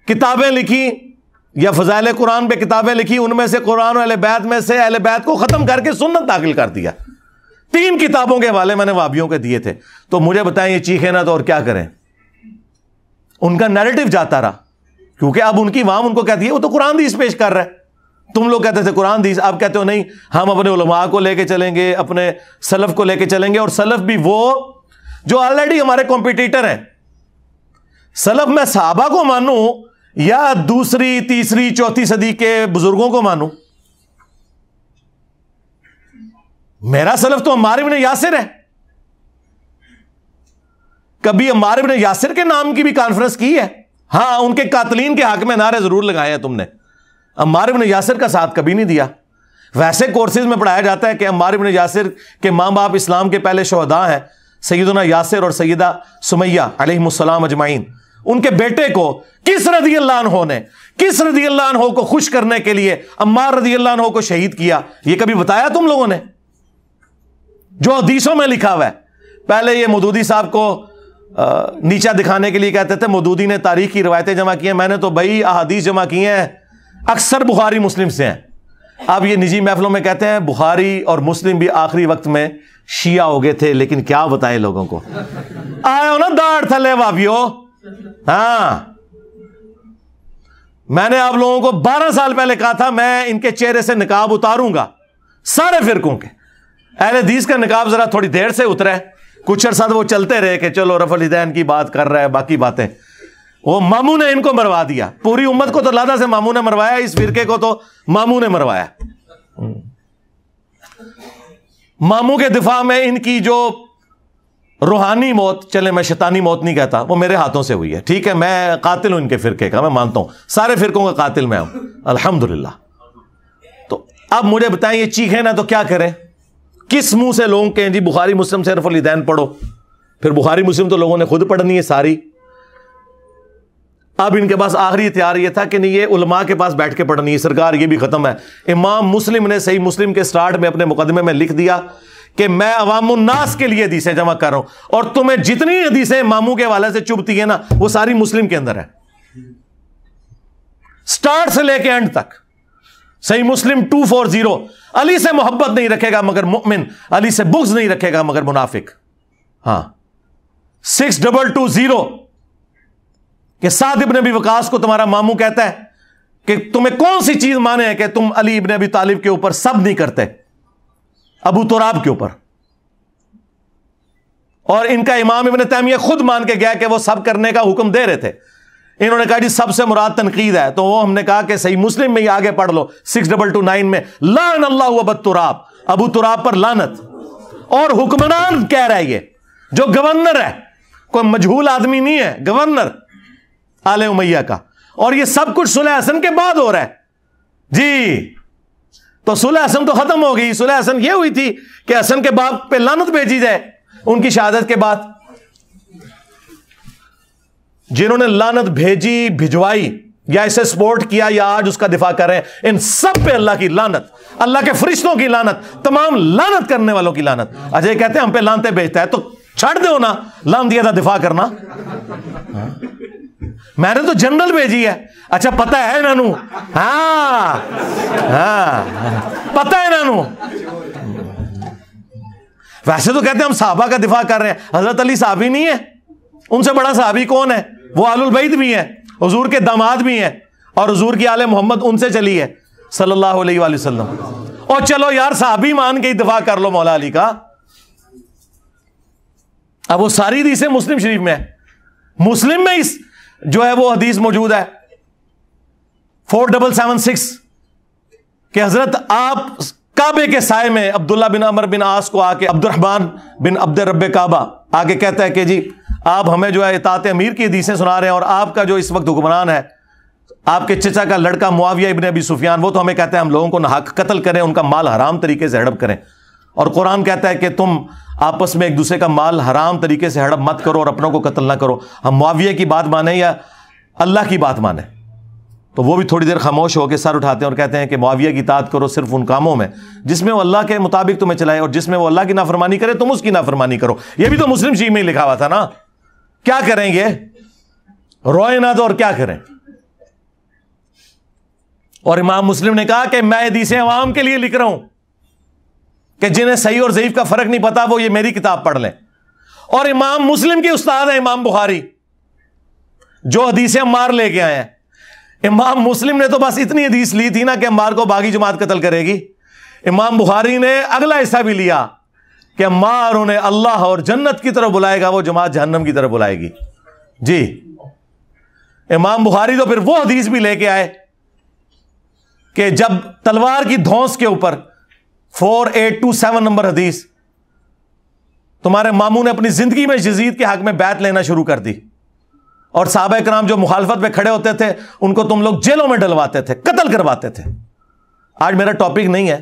किताबें लिखी या फजाइल कुरान पे किताबें लिखी उनमें से कुरान और अहल बैत में से अहल बैत को ख़त्म करके सुन्नत दाखिल कर दिया तीन किताबों के हवाले मैंने वाबियों के दिए थे तो मुझे बताएं ये चीखे ना तो और क्या करें उनका नैरेटिव जाता रहा क्योंकि अब उनकी वाम उनको कहती है वो तो कुरान दीस पेश कर रहे है तुम लोग कहते थे कुरान दीस आप कहते हो नहीं हम अपने उलमा को लेके चलेंगे अपने सलफ को लेके चलेंगे और सलफ भी वो जो ऑलरेडी हमारे कॉम्पिटिटर है सलफ मैं साहबा को मानू या दूसरी तीसरी चौथी सदी के बुजुर्गों को मानू मेरा सलफ तो अम्मार इबन यासिर है कभी अम्मार इबन यासिर के नाम की भी कॉन्फ्रेंस की है हां उनके कातलीन के हक में नारे जरूर लगाए हैं तुमने अम्मार इबन यासिर का साथ कभी नहीं दिया वैसे कोर्सेज में पढ़ाया जाता है कि अम्मार इबन यासिर के मां बाप इस्लाम के पहले शहदा हैं सैदना यासिर और सैदा सुमैया अलहसलाम अजमाइन उनके बेटे को किस रदी अल्लाह ने किस रदी अल्लाह को खुश करने के लिए अम्मार रदी अल्लाह को शहीद किया यह कभी बताया तुम लोगों ने जो हदीसों में लिखा हुआ है पहले ये मदूदी साहब को नीचा दिखाने के लिए कहते थे मदूदी ने तारीख की रवायतें जमा की हैं मैंने तो बई अहादीस जमा की हैं अक्सर बुखारी मुस्लिम से हैं अब ये निजी महफलों में कहते हैं बुखारी और मुस्लिम भी आखिरी वक्त में शिया हो गए थे लेकिन क्या बताएं लोगों को आयो ना दाड़ थले वापियो हाँ मैंने आप लोगों को 12 साल पहले कहा था मैं इनके चेहरे से निकाब उतारूंगा सारे फिरकों के अहल हदीस का निकाब जरा थोड़ी देर से उतरा है कुछ अरसा तो वो चलते रहे कि चलो रफल हिदैन की बात कर रहा है बाकी बातें वो मामू ने इनको मरवा दिया पूरी उम्मत को तो लादा से मामू ने मरवाया इस फिरके को तो मामू ने मरवाया मामू के दिफा में इनकी जो रूहानी मौत चले मैं शैतानी मौत नहीं कहता वो मेरे हाथों से हुई है ठीक है मैं कातिल हूं इनके फिरके का मैं मानता हूं सारे फिरकों का कातिल मैं हूं अल्हम्दुलिल्लाह तो अब मुझे बताएं ये चीखे ना तो क्या करें किस मुंह से लोग कहें जी बुखारी मुस्लिम से अरफुलदैन पढ़ो फिर बुखारी मुस्लिम तो लोगों ने खुद पढ़नी है सारी अब इनके पास आखिरी इतिहार ये था कि नहीं ये उलमा के पास बैठ के पढ़नी है सरकार ये भी ख़त्म है इमाम मुस्लिम ने सही मुस्लिम के स्टार्ट में अपने मुकदमे में लिख दिया कि मैं अवामनास के लिए हदीसें जमा कर रहा हूं और तुम्हें जितनी हदीसें मामू के हवाले से चुभती है ना वो सारी मुस्लिम के अंदर है स्टार्ट से लेके एंड तक Sahih Muslim two four zero Ali से मोहब्बत नहीं रखेगा मगर मुमिन अली से बुक्स नहीं रखेगा मगर मुनाफिक हां सिक्स डबल टू जीरो के साथ इबन अबी वकास को तुम्हारा मामू कहता है कि तुम्हें कौन सी चीज माने कि तुम अली इबन अबी तालिब के ऊपर सब नहीं करते अबू तोराब के ऊपर और इनका इमाम इबन तैमिया खुद मान के गया कि वो सब करने का हुक्म दे रहे थे इन्होंने कहा जी सबसे मुराद तनकीद है तो वो हमने कहा कि सही मुस्लिम में ही आगे पढ़ लो सिक्स डबल टू नाइन में लान अल्लाह अबत तुराब अबू तुराब पर लानत और हुक्मरान कह रहा है ये जो गवर्नर है कोई मजहूल आदमी नहीं है गवर्नर आले उमैया का और ये सब कुछ सुलह हसन के बाद हो रहा है जी तो सुलह हसन तो खत्म हो गई सुलह हसन ये हुई थी कि हसन के बाप पे लानत भेजी जाए उनकी शहादत के बाद जिन्होंने लानत भेजी भिजवाई या इसे सपोर्ट किया या आज उसका दिफा कर रहे हैं इन सब पे अल्लाह की लानत अल्लाह के फरिश्तों की लानत तमाम लानत करने वालों की लानत अजय कहते हैं हम पे लानते भेजता है तो छड़ दो ना लान दिया था दिफा करना हाँ। मैंने तो जनरल भेजी है अच्छा पता है इन्हों हाँ हाँ पता है इन्हों वैसे तो कहते हैं हम साहबा का दिफा कर रहे हैं हजरत अली साहबी नहीं है उनसे बड़ा साहबी कौन है वो आलुलबैत भी हैं हजूर के दामाद भी हैं और हजूर की आल मोहम्मद उनसे चली है सल्लल्लाहु अलैहि और चलो यार साहबी मान के इतफाक कर लो मौला अली का अब वो सारी हदीसें मुस्लिम शरीफ में है मुस्लिम में इस जो है वो हदीस मौजूद है फोर डबल सेवन सिक्स कि हजरत आप काबे के साय में अब्दुल्ला बिन अमर बिन आस को आके अब्दुलरहमान बिन अब्द रब काबा आके कहता है कि जी आप हमें जो है इतात अमीर की हदीसें सुना रहे हैं और आपका जो इस वक्त हुक्मरान है आपके चचा का लड़का मुआविया इबन अबी सुफियान वो तो हमें कहते हैं हम लोगों को नाहक कत्ल करें उनका माल हराम तरीके से हड़प करें और कुरान कहता है कि तुम आपस में एक दूसरे का माल हराम तरीके से हड़प मत करो और अपनों को कत्ल ना करो हम मुआविया की बात माने या अल्लाह की बात माने तो वो भी थोड़ी देर खामोश होकर सर उठाते हैं और कहते हैं कि मुआविया की तात करो सिर्फ उन कामों में जिसमें वो अल्लाह के मुताबिक तुम्हें चलाए और जिसमें वो अल्लाह की नाफरमानी करे तुम उसकी नाफरमानी करो ये भी तो मुस्लिम जी में लिखा हुआ था ना क्या करेंगे रोए ना तो और क्या करें और इमाम मुस्लिम ने कहा कि मैं हदीस अवाम के लिए लिख रहा हूं कि जिन्हें सही और जयीफ का फर्क नहीं पता वो ये मेरी किताब पढ़ लें और इमाम मुस्लिम के उस्ताद है इमाम बुखारी जो हदीसें मार लेके आए इमाम मुस्लिम ने तो बस इतनी हदीस ली थी ना कि अम्बार को बागी जमात कतल करेगी इमाम बुखारी ने अगला हिस्सा भी लिया कि मार उन्हें अल्लाह और जन्नत की तरफ बुलाएगा वो जमात जहन्नम की तरफ बुलाएगी जी इमाम बुखारी तो फिर वो हदीस भी लेके आए कि जब तलवार की धौंस के ऊपर four eight two seven number हदीस तुम्हारे मामू ने अपनी जिंदगी में जजीद के हक में बैत लेना शुरू कर दी और साहब नाम जो मुखालफत में खड़े होते थे उनको तुम लोग जेलों में डलवाते थे कत्ल करवाते थे आज मेरा टॉपिक नहीं है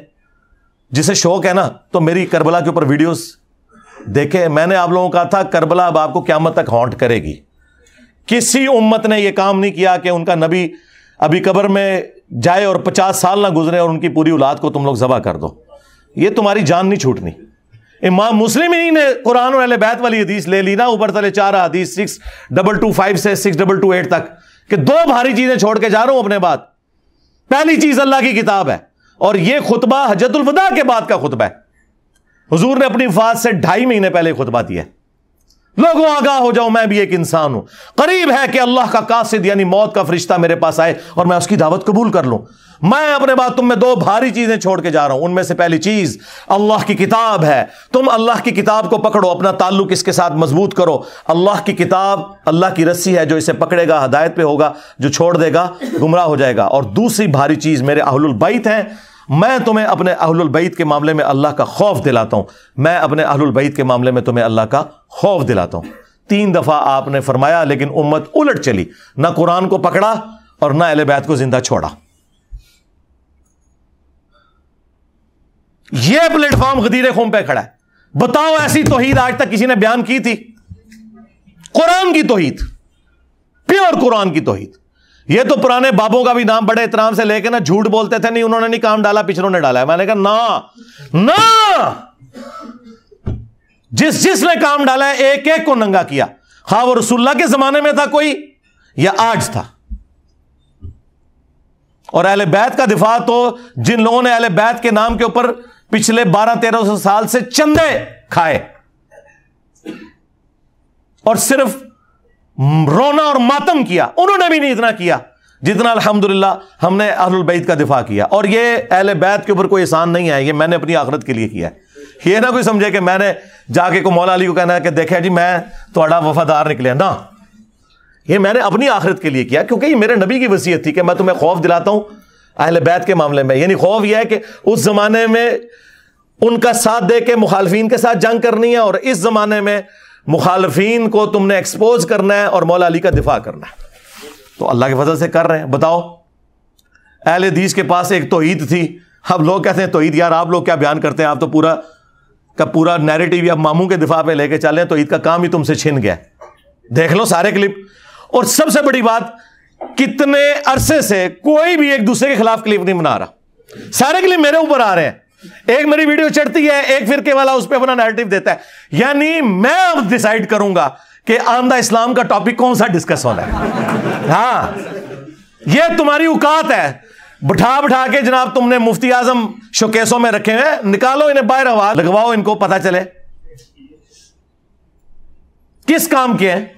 जिसे शौक है ना तो मेरी करबला के ऊपर वीडियोस देखे मैंने आप लोगों का था करबला अब आपको क्यामत तक हॉन्ट करेगी किसी उम्मत ने यह काम नहीं किया कि उनका नबी अभी कब्र में जाए और पचास साल ना गुजरे और उनकी पूरी औलाद को तुम लोग जबा कर दो ये तुम्हारी जान नहीं छूटनी इमाम मुस्लिम ही ने कुरान और बैत वाली हदीस ले ली ना ऊपर तले चार हदीस सिक्स डबल टू फाइव से सिक्स डबल टू एट तक कि दो भारी चीजें छोड़ के जा रहा हूं अपने बात पहली चीज अल्लाह की किताब है और यह खुतबा हजतुल्फदा के बाद का खुतबा है हजूर ने अपनी फात से ढाई महीने पहले खुतबा दिया है लोगों आगाह हो जाओ मैं भी एक इंसान हूं करीब है कि अल्लाह का कासिद यानी मौत का फरिश्ता मेरे पास आए और मैं उसकी दावत कबूल कर लूं मैं अपने बात तुम में दो भारी चीजें छोड़ के जा रहा हूं उनमें से पहली चीज अल्लाह की किताब है तुम अल्लाह की किताब को पकड़ो अपना ताल्लुक इसके साथ मजबूत करो अल्लाह की किताब अल्लाह की रस्सी है जो इसे पकड़ेगा हदायत पर होगा जो छोड़ देगा गुमराह हो जाएगा और दूसरी भारी चीज मेरे अहलुल बैत हैं मैं तुम्हें अपने अहलबैत के मामले में अल्लाह का खौफ दिलाता हूं मैं अपने अहलबैत के मामले में तुम्हें अल्लाह का खौफ दिलाता हूं तीन दफ़ा आपने फरमाया लेकिन उम्मत उलट चली ना कुरान को पकड़ा और ना अहल बैत को जिंदा छोड़ा यह प्लेटफॉर्म गदीर खूम पे खड़ा है बताओ ऐसी तोहीद आज तक किसी ने बयान की थी कुरान की तोहीद प्योर कुरान की तोहीद ये तो पुराने बाबों का भी नाम बड़े इतराम से लेके ना झूठ बोलते थे नहीं उन्होंने नहीं काम डाला पिछड़ों ने डाला है मैंने कहा ना ना जिस जिसने काम डाला है एक एक को नंगा किया हाँ वो रसुल्ला के जमाने में था कोई या आज था और अहल बैत का दिफा तो जिन लोगों ने अहल बैत के नाम के ऊपर पिछले बारह तेरह सौ साल से चंदे खाए और सिर्फ रोना और मातम किया उन्होंने भी नहीं इतना किया जितना अल्हम्दुलिल्लाह हमने अहल बैत का दिफा किया और ये अहल बैत के ऊपर कोई एहसान नहीं है ये मैंने अपनी आखरत के लिए किया है ये ना कोई समझे कि मैंने जाके को मौला अली को कहना है कि देखा जी मैं थोड़ा वफादार निकले ना ये मैंने अपनी आखरत के लिए किया क्योंकि ये मेरे नबी की वसीयत थी कि मैं तुम्हें खौफ दिलाता हूँ अहल बैत के मामले में यानी खौफ यह है कि उस ज़माने में उनका साथ दे के मुखालफी के साथ जंग करनी है और इस ज़माने में मुखालफन को तुमने एक्सपोज करना है और मौला अली का दिफा करना है तो अल्लाह के फजल से कर रहे हैं बताओ अहल हदीस के पास एक तो ईद थी अब लोग कहते हैं तो ईद यार आप लोग क्या बयान करते हैं आप तो पूरा का पूरा नैरेटिव या मामू के दिफा पे लेके चले तो ईद का काम ही तुमसे छिन गया देख लो सारे क्लिप और सबसे बड़ी बात कितने अरसे से कोई भी एक दूसरे के खिलाफ क्लिप नहीं बना रहा सारे क्लिप मेरे ऊपर आ रहे हैं एक मेरी वीडियो चढ़ती है एक फिर के वाला उस पर अपना नैरेटिव देता है यानी मैं अब डिसाइड करूंगा कि आमदा इस्लाम का टॉपिक कौन सा डिस्कस होना है हाँ यह तुम्हारी औकात है बिठा बिठा के जनाब तुमने मुफ्ती आजम शोकेसों में रखे हुए निकालो इन्हें बाहर हवा लगवाओ इनको पता चले किस काम के हैं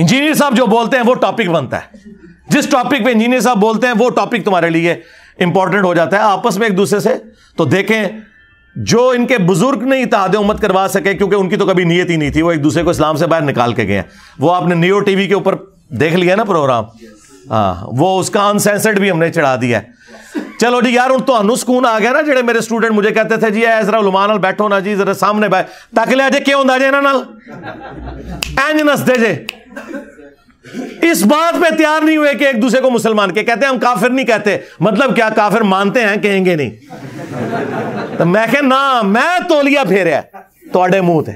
इंजीनियर साहब जो बोलते हैं वो टॉपिक बनता है जिस टॉपिक पे इंजीनियर साहब बोलते हैं वो टॉपिक तुम्हारे लिए इंपॉर्टेंट हो जाता है आपस में एक दूसरे से तो देखें जो इनके बुजुर्ग ने इतिहाद उम्मत करवा सके क्योंकि उनकी तो कभी नीयत ही नहीं थी वो एक दूसरे को इस्लाम से बाहर निकाल के गए वो आपने नियो टीवी के ऊपर देख लिया ना प्रोग्राम हाँ वो उसका अनसेंसर्ड भी हमने चढ़ा दिया है चलो जी यार तो सुकून आ गया ना जो मेरे स्टूडेंट मुझे कहते थे जी जरा बैठो ना जी जरा सामने बैठ तक लिया जे क्यों होंगे जे इन्होंने इंज नसते जे इस बात पे तैयार नहीं हुए कि एक दूसरे को मुसलमान के कहते हम काफिर नहीं कहते मतलब क्या काफिर मानते हैं कहेंगे नहीं तो मैं कह ना मैं तोलिया फेर है मुंह थे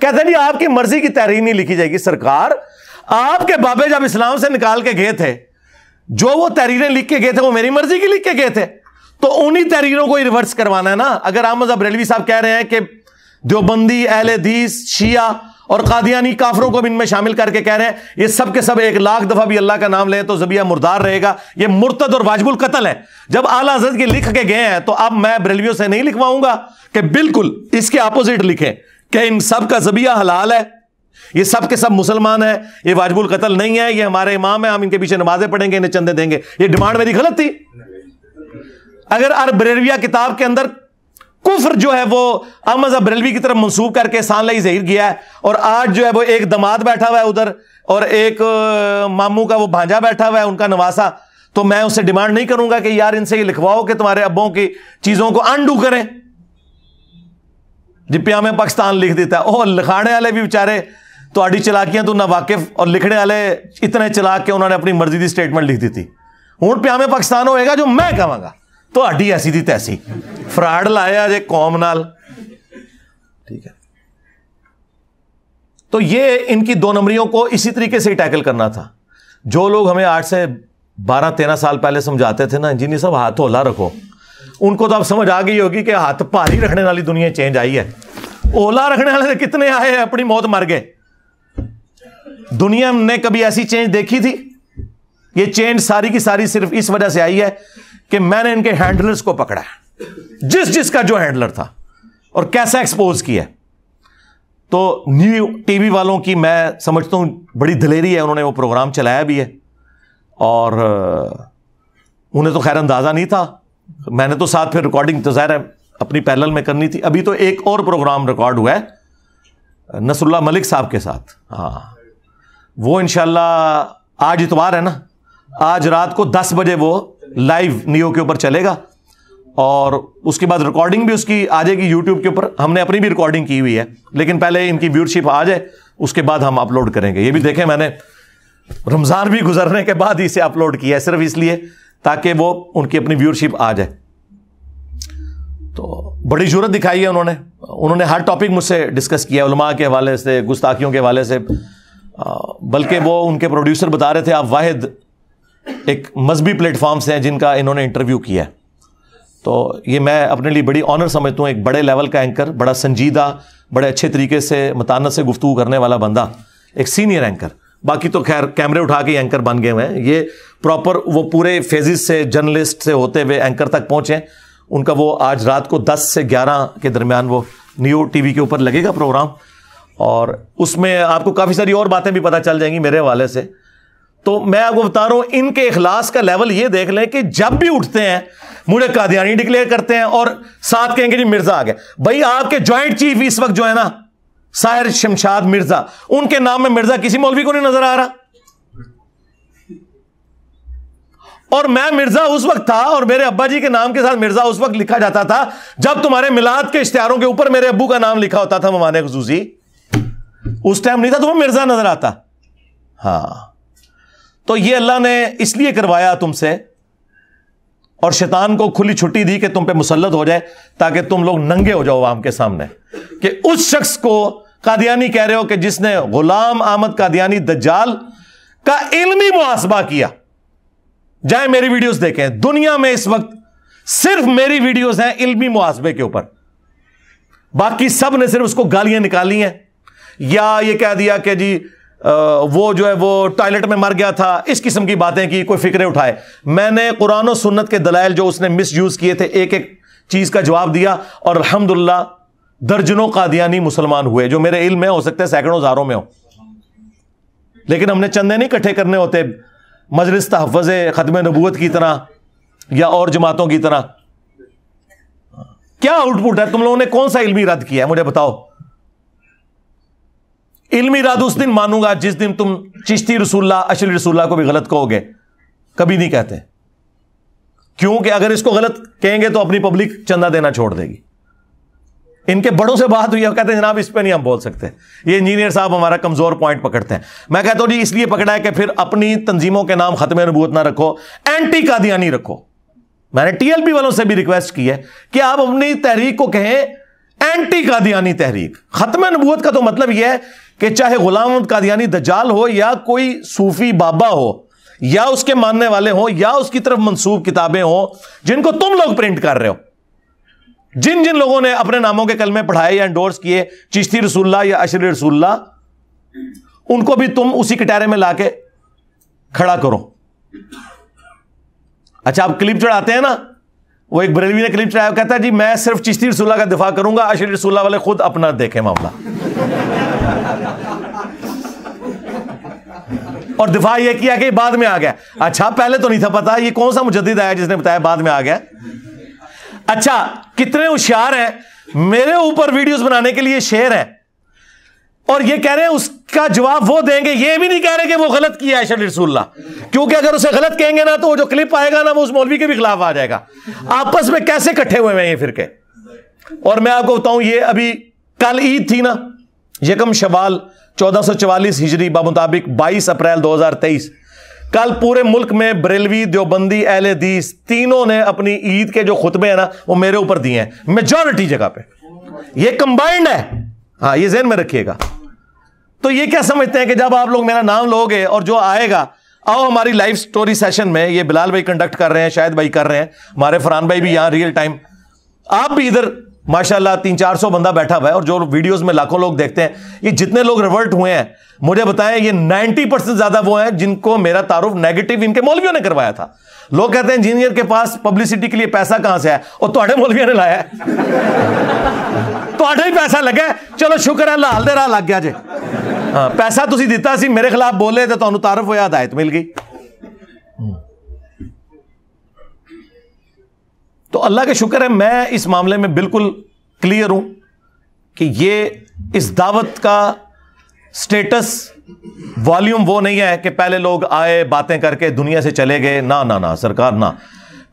कहते नहीं आपकी मर्जी की तहरीर नहीं लिखी जाएगी सरकार आपके बाबे जब इस्लाम से निकाल के गए थे जो वो तहरीरें लिख के गए थे वो मेरी मर्जी की लिख के गए थे तो उन्हीं तहरीरों को रिवर्स करवाना है ना अगर आमद अब रेलवी साहब कह रहे हैं कि देवबंदी एहले दीस शिया और कादियानी काफरों को भी इनमें शामिल करके कह रहे हैं ये सब के सब एक लाख दफा भी अल्लाह का नाम ले तो जबिया मुर्दार रहेगा ये मुर्तद और वाजबुल कतल है जब आला हजरत की लिख के गए हैं तो अब मैं ब्रेलवियो से नहीं लिखवाऊंगा कि बिल्कुल इसके अपोजिट लिखे कि इन सब का जबिया हलाल है ये सब के सब मुसलमान है ये वाजबुल कतल नहीं है ये हमारे इमाम है हम इनके पीछे नमाजें पढ़ेंगे इन्हें चंदे देंगे ये डिमांड मेरी गलत थी अगर अर बरेलविया किताब के अंदर कुफर जो है वो अहमद अब्रेलवी की तरफ मनसूब करके सानलाई जहीर गया है और आज जो है वो एक दमाद बैठा हुआ है उधर और एक मामू का वो भांजा बैठा हुआ है उनका नवासा तो मैं उससे डिमांड नहीं करूंगा कि यार इनसे ये लिखवाओ कि तुम्हारे अबों की चीजों को अंडू करें जिपिया में पाकिस्तान लिख देता है ओह लिखाने वाले भी बेचारे थोड़ी तो चलाकियां तो ना वाकिफ और लिखने वाले इतने चलाक के उन्होंने अपनी मर्जी की स्टेटमेंट लिख दी थी हूं प्यामे पाकिस्तान होएगा जो मैं कहवागा ਤੁਹਾਡੀ ਐਸੀ ਦੀ ਤੈਸੀ ਫਰਾਡ ਲਾਇਆ ਜੇ ਕੌਮ ਨਾਲ ठीक है तो ये इनकी दो नंबरियों को इसी तरीके से ही टैकल करना था जो लोग हमें आठ से बारह तेरह साल पहले समझाते थे ना इंजीनियर साहब हाथ ओला रखो उनको तो आप समझ आ गई होगी कि हाथ भारी रखने वाली दुनिया चेंज आई है ओला रखने वाले कितने आए हैं अपनी मौत मर गए दुनिया ने कभी ऐसी चेंज देखी थी ये चेंज सारी की सारी सिर्फ इस वजह से आई है कि मैंने इनके हैंडलर्स को पकड़ा है जिस जिसका जो हैंडलर था और कैसा एक्सपोज किया तो न्यू टीवी वालों की मैं समझता हूँ बड़ी दिलेरी है उन्होंने वो प्रोग्राम चलाया भी है और उन्हें तो खैर अंदाज़ा नहीं था मैंने तो साथ फिर रिकॉर्डिंग तो ज़ाहिर है अपनी पैनल में करनी थी अभी तो एक और प्रोग्राम रिकॉर्ड हुआ है नसरुल्ला मलिक साहब के साथ हाँ वो इन आज इतवार है ना आज रात को दस बजे वो लाइव नियो के ऊपर चलेगा और उसके बाद रिकॉर्डिंग भी उसकी आ जाएगी यूट्यूब के ऊपर हमने अपनी भी रिकॉर्डिंग की हुई है लेकिन पहले इनकी व्यूरशिप आ जाए उसके बाद हम अपलोड करेंगे ये भी देखें मैंने रमज़ान भी गुजरने के बाद इसे अपलोड किया है सिर्फ इसलिए ताकि वो उनकी अपनी व्यूरशिप आ जाए तो बड़ी जरूरत दिखाई है उन्होंने उन्होंने हर टॉपिक मुझसे डिस्कस किया उलमा के हवाले से गुस्ताखियों के हवाले से बल्कि वो उनके प्रोड्यूसर बता रहे थे आप वाहिद एक मजहबी प्लेटफॉर्म्स हैं जिनका इन्होंने इंटरव्यू किया है तो ये मैं अपने लिए बड़ी ऑनर समझता हूँ एक बड़े लेवल का एंकर बड़ा संजीदा बड़े अच्छे तरीके से मतानत से गुफ्तु करने वाला बंदा एक सीनियर एंकर बाकी तो खैर कैमरे उठा के एंकर बन गए हुए हैं ये प्रॉपर वो पूरे फेजिज से जर्नलिस्ट से होते हुए एंकर तक पहुँचे उनका वो आज रात को दस से ग्यारह के दरमियान वो न्यू टीवी के ऊपर लगेगा प्रोग्राम और उसमें आपको काफ़ी सारी और बातें भी पता चल जाएंगी मेरे हवाले से तो मैं आपको बता रहा हूं इनके इखलास का लेवल ये देख लें कि जब भी उठते हैं मुझे कादियानी डिक्लेयर करते हैं और साथ कहेंगे जी मिर्जा आ गए भाई आपके ज्वाइंट चीफ इस वक्त जो है ना साहिर शमशाद मिर्जा उनके नाम में मिर्जा किसी मौलवी को नहीं नजर आ रहा और मैं मिर्जा उस वक्त था और मेरे अब्बा जी के नाम के साथ मिर्जा उस वक्त लिखा जाता था जब तुम्हारे मिलाद के इश्तेहारों के ऊपर मेरे अबू का नाम लिखा होता था मवान खसूसी उस टाइम नहीं था तुम्हें मिर्जा नजर आता हाँ तो ये अल्लाह ने इसलिए करवाया तुमसे और शैतान को खुली छुट्टी दी कि तुम पे मुसलत हो जाए ताकि तुम लोग नंगे हो जाओ आम के सामने कि उस शख्स को कादियानी कह रहे हो कि जिसने गुलाम आमद कादियानी दज्जाल का इलमी मुआसबा किया जाए मेरी वीडियोस देखें दुनिया में इस वक्त सिर्फ मेरी वीडियोस हैं इल्मी मुआसबे के ऊपर बाकी सब ने सिर्फ उसको गालियां निकाली हैं या ये कह दिया कि जी वो जो है वो टॉयलेट में मर गया था इस किस्म की बातें की कोई फिक्रे उठाए मैंने कुरान और सुन्नत के दलाइल जो उसने मिस यूज़ किए थे एक एक चीज़ का जवाब दिया और अलहमदुल्ला दर्जनों कादियानी मुसलमान हुए जो मेरे इल्म में हो सकते हैं सैकड़ों हज़ारों में हो लेकिन हमने चंदे नहीं इकट्ठे करने होते मजलिस तहफ़ ख़दम नबूत की तरह या और जमातों की तरह क्या आउटपुट है तुम लोगों ने कौन सा इलमी रद्द किया है मुझे बताओ इल्म इरादा उस दिन मानूंगा जिस दिन तुम चिश्ती रसूल्ला अशल रसूल्ला को भी गलत कहोगे कभी नहीं कहते क्योंकि अगर इसको गलत कहेंगे तो अपनी पब्लिक चंदा देना छोड़ देगी इनके बड़ों से बात हुई है कहते हैं जनाब इस पर नहीं हम बोल सकते ये इंजीनियर साहब हमारा कमजोर पॉइंट पकड़ते हैं मैं कहता हूं जी इसलिए पकड़ा है कि फिर अपनी तंजीमों के नाम खत्म नबूत ना रखो एंटी कादियानी रखो मैंने टीएलपी वालों से भी रिक्वेस्ट की है कि आप अपनी तहरीक को कहें एंटी कादियानी तहरीक खत्म नबूत का तो मतलब यह है कि चाहे गुलाम कादियानी दजाल हो या कोई सूफी बाबा हो या उसके मानने वाले हो या उसकी तरफ मंसूब किताबें हो जिनको तुम लोग प्रिंट कर रहे हो जिन जिन लोगों ने अपने नामों के कलमे पढ़ाए या एंडोर्स किए चिश्ती रसुल्ला या अशर रसुल्ला उनको भी तुम उसी कटारे में लाके खड़ा करो अच्छा आप क्लिप चढ़ाते हैं ना वो एक बरेलवी ने क्लिप चढ़ाया कहता है जी मैं सिर्फ चिश्ती रसुल्ला का दिफा करूंगा अशर रसुल्ला वाले खुद अपना देखें मामला और दिफा यह किया कि बाद में आ गया अच्छा पहले तो नहीं था पता ये कौन सा मुजद्दिद आया जिसने बताया बाद में आ गया अच्छा कितने होशियार हैं मेरे ऊपर वीडियोस बनाने के लिए शेयर है और ये कह रहे हैं उसका जवाब वो देंगे ये भी नहीं कह रहे कि वो गलत किया है शरीर रसूल्ला क्योंकि अगर उसे गलत कहेंगे ना तो वो जो क्लिप आएगा ना वो उस मौलवी के भी खिलाफ आ जाएगा आपस में कैसे इकट्ठे हुए हैं ये फिरके और मैं आपको बताऊं ये अभी कल ईद थी ना यकम शवाल 1444 हिजरी बामुताबिक 22 अप्रैल 2023 कल पूरे मुल्क में बरेलवी देवबंदी अहल हदीस तीनों ने अपनी ईद के जो खुतबे हैं ना वो मेरे ऊपर दिए हैं मेजोरिटी जगह पे ये कंबाइंड है हाँ ये जहन में रखिएगा तो ये क्या समझते हैं कि जब आप लोग मेरा नाम लोगे और जो आएगा आओ हमारी लाइव स्टोरी सेशन में ये बिलाल भाई कंडक्ट कर रहे हैं शायद भाई कर रहे हैं हमारे फरहान भाई भी यहां रियल टाइम आप भी इधर माशाल्लाह तीन चार सौ बंदा बैठा हुआ है और जो वीडियोस में लाखों लोग देखते हैं ये जितने लोग रिवर्ट हुए हैं मुझे बताएं ये 90 परसेंट ज्यादा वो हैं जिनको मेरा तारुफ नेगेटिव इनके मौलवियों ने करवाया था लोग कहते हैं इंजीनियर के पास पब्लिसिटी के लिए पैसा कहां से है और थोड़े मौलवियों ने लाया थोड़ा ही पैसा लगे चलो शुक्र है लाल दे रहा लग गया जे हाँ पैसा तुम्हें दिता सी मेरे खिलाफ बोले तो तारुफ हो हदायत मिल गई तो अल्लाह का शुक्र है मैं इस मामले में बिल्कुल क्लियर हूं कि ये इस दावत का स्टेटस वॉल्यूम वो नहीं है कि पहले लोग आए बातें करके दुनिया से चले गए ना ना ना सरकार ना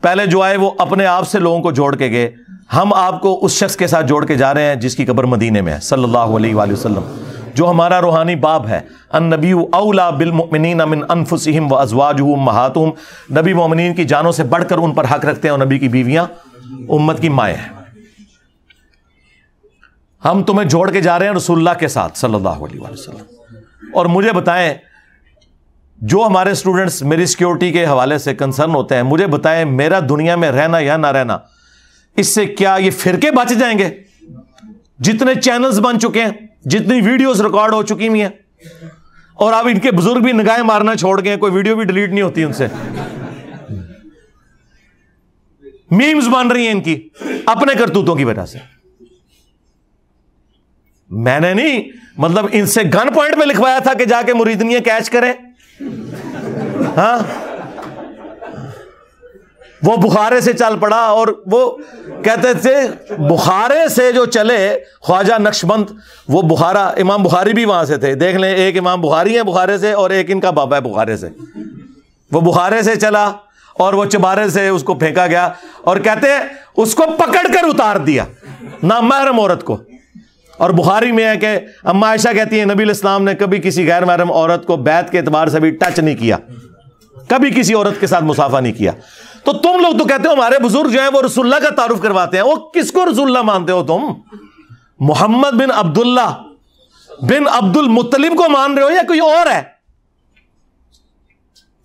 पहले जो आए वो अपने आप से लोगों को जोड़ के गए हम आपको उस शख्स के साथ जोड़ के जा रहे हैं जिसकी कब्र मदीने में है सल्लल्लाहु अलैहि वसल्लम जो हमारा रूहानी बाब है अन नबी अवला बिलमिन अमिन अनफुसम व अजवाज महातुम नबी मोमिन की जानों से बढ़कर उन पर हक रखते हैं और नबी की बीवियाँ उम्मत की माए हैं हम तुम्हें जोड़ के जा रहे हैं रसुल्ला के साथ सल्लल्लाहु अलैहि वसल्लम और मुझे बताएं जो हमारे स्टूडेंट्स मेरी सिक्योरिटी के हवाले से कंसर्न होते हैं मुझे बताएं मेरा दुनिया में रहना या ना रहना इससे क्या ये फिरके बच जाएंगे जितने चैनल्स बन चुके हैं जितनी वीडियोस रिकॉर्ड हो चुकी हुई हैं और अब इनके बुजुर्ग भी निगाहें मारना छोड़ गए कोई वीडियो भी डिलीट नहीं होती उनसे मीम्स बन रही हैं इनकी अपने करतूतों की वजह से मैंने नहीं मतलब इनसे गन पॉइंट पे लिखवाया था कि जाके मुरीदनिया कैच करें हाँ वो बुखारे से चल पड़ा और वो कहते थे बुखारे से जो चले ख्वाजा नक्शबंद वो बुखारा इमाम बुखारी भी वहाँ से थे देख लें एक इमाम बुखारी है बुखारे से और एक इनका बाबा है बुखारे से वो बुखारे से चला और वो चबारे से उसको फेंका गया और कहते उसको पकड़ कर उतार दिया ना महरम औरत को और बुखारी में है कि अम्मा आयशा कहती है नबी इस्लाम ने कभी किसी गैर महरम औरत को बैत के एतबार से भी टच नहीं किया कभी किसी औरत के साथ मुसाफा नहीं किया तो तुम लोग तो कहते हो हमारे बुजुर्ग जो है वो रसुल्ला का तारुफ करवाते हैं वो किसको रसुल्ला मानते हो तुम मोहम्मद बिन अब्दुल्ला बिन अब्दुल मुतलिम को मान रहे हो या कोई और है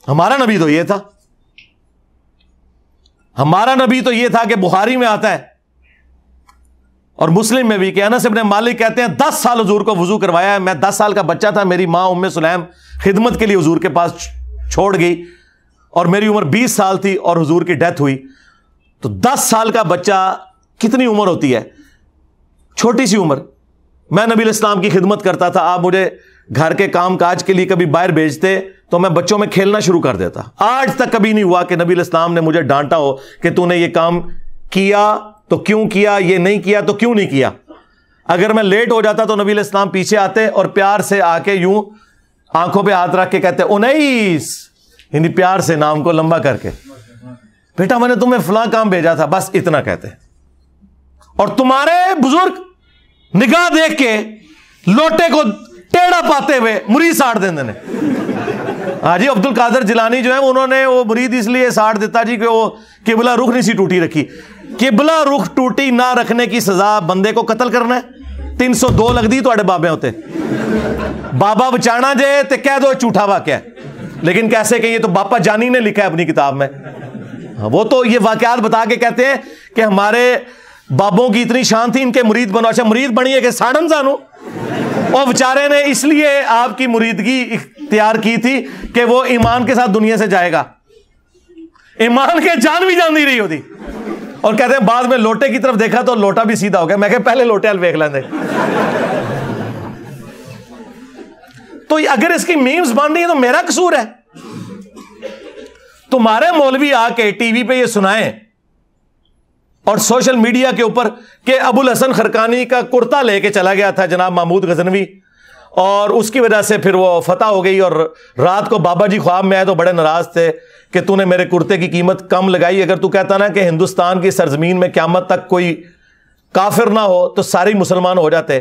हमारा नबी तो ये था हमारा नबी तो ये था कि बुहारी में आता है और मुस्लिम में भी कि अनस अपने मालिक कहते हैं दस साल हजूर को वजू करवाया है मैं दस साल का बच्चा था मेरी माँ उम्मे सुलैम खिदमत के लिए हजूर के पास छोड़ गई और मेरी उम्र 20 साल थी और हुजूर की डेथ हुई तो 10 साल का बच्चा कितनी उम्र होती है छोटी सी उम्र मैं नबी इस्लाम की खिदमत करता था आप मुझे घर के काम काज के लिए कभी बाहर भेजते तो मैं बच्चों में खेलना शुरू कर देता आज तक कभी नहीं हुआ कि नबी इस्लाम ने मुझे डांटा हो कि तूने ये काम किया तो क्यों किया ये नहीं किया तो क्यों नहीं किया अगर मैं लेट हो जाता तो नबी इस्लाम पीछे आते और प्यार से आके यूं आंखों पर हाथ रख के कहते उन्नीस यानी प्यार से नाम को लंबा करके बेटा मैंने तुम्हें फलां काम भेजा था बस इतना कहते और तुम्हारे बुजुर्ग निगाह देख के लोटे को टेढ़ा पाते हुए मुरीद साड़ देने ने हाँ जी अब्दुल कादर जिलानी जो है उन्होंने वो मुरीद इसलिए साड़ देता जी कि वो किबला रुख नहीं सी टूटी रखी किबला रुख टूटी ना रखने की सजा बंदे को कतल करना है तीन सौ दो लगती थोड़े बाबे होते बाबा बचाना जे तो कह दो झूठा वाक्य लेकिन कैसे कहिए तो बापा जानी ने लिखा है अपनी किताब में हाँ, वो तो ये वाकयात बता के कहते हैं कि हमारे बाबों की इतनी शान थी इनके मुरीद बनो अच्छा मुरीद बनिए कि साढ़न जानो और बेचारे ने इसलिए आपकी मुरीदगी इख्तियार की थी कि वो ईमान के साथ दुनिया से जाएगा ईमान के जान भी जान नहीं रही होती और कहते हैं बाद में लोटे की तरफ देखा तो लोटा भी सीधा हो गया मैं कह पहले लोटे अल देख लें तो अगर इसकी मीम्स बन रही है तो मेरा कसूर है तुम्हारे तो मौलवी आके टीवी पे ये सुनाए और सोशल मीडिया के ऊपर के अबुल हसन खरकानी का कुर्ता लेके चला गया था जनाब महमूद गजनवी और उसकी वजह से फिर वो फतह हो गई और रात को बाबा जी ख्वाब में आए तो बड़े नाराज थे कि तूने मेरे कुर्ते की कीमत कम लगाई अगर तू कहता ना कि हिंदुस्तान की सरजमीन में क्यामत तक कोई काफिर ना हो तो सारे मुसलमान हो जाते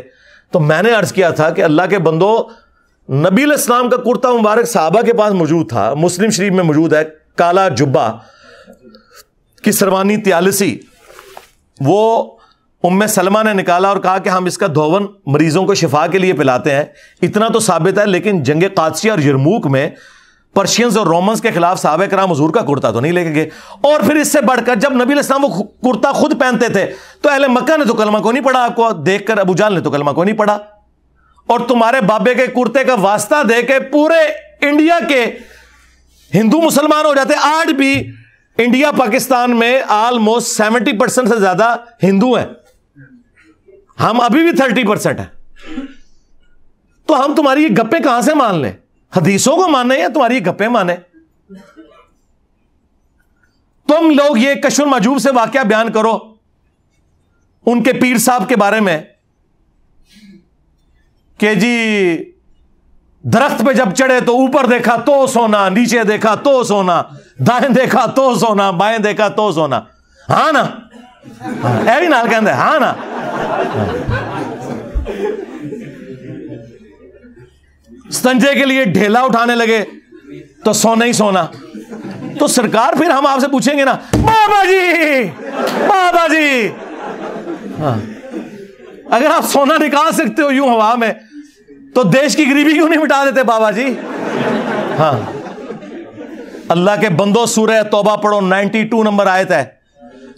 तो मैंने अर्ज किया था कि अल्लाह के बंदो नबील इस्लाम का कुर्ता मुबारक साहबा के पास मौजूद था मुस्लिम शरीफ में मौजूद है काला जुब्बा की सरवानी त्यालसी वो उम सलमा ने निकाला और कहा कि हम इसका धोवन मरीजों को शिफा के लिए पिलाते हैं इतना तो साबित है लेकिन जंग कादसिया और यरमूक में पर्शियंस और रोमन्स के खिलाफ साहब कराम हजूर का कुर्ता तो नहीं लेके गए और फिर इससे बढ़कर जब नबी इस्लाम वो कुर्ता खुद पहनते थे तो अहले मक्का ने तो कलमा को नहीं पढ़ा आपको देखकर अबू जाल ने तो कलमा को नहीं पढ़ा और तुम्हारे बाबे के कुर्ते का वास्ता दे के पूरे इंडिया के हिंदू मुसलमान हो जाते आज भी इंडिया पाकिस्तान में ऑलमोस्ट सेवेंटी परसेंट से ज्यादा हिंदू हैं हम अभी भी थर्टी परसेंट है तो हम तुम्हारी ये गप्पे कहां से मान लें हदीसों को माने या तुम्हारी गप्पे माने तुम लोग ये कशुर मजूब से वाक्य बयान करो उनके पीर साहब के बारे में कि जी दरख्त पे जब चढ़े तो ऊपर देखा तो सोना नीचे देखा तो सोना दाएं देखा तो सोना बाएं देखा तो सोना हा ना ਇਹ हाँ, भी नाल ਕਹਿੰਦਾ हा ना संजय के लिए ढेला उठाने लगे तो सोना ही सोना तो सरकार फिर हम आपसे पूछेंगे ना बाबा जी बाबा जी हाँ अगर आप सोना निकाल सकते हो यूं हवा में तो देश की गरीबी क्यों नहीं मिटा देते बाबा जी हाँ अल्लाह के बंदो सूरह तोबा पढ़ो 92 नंबर आयत है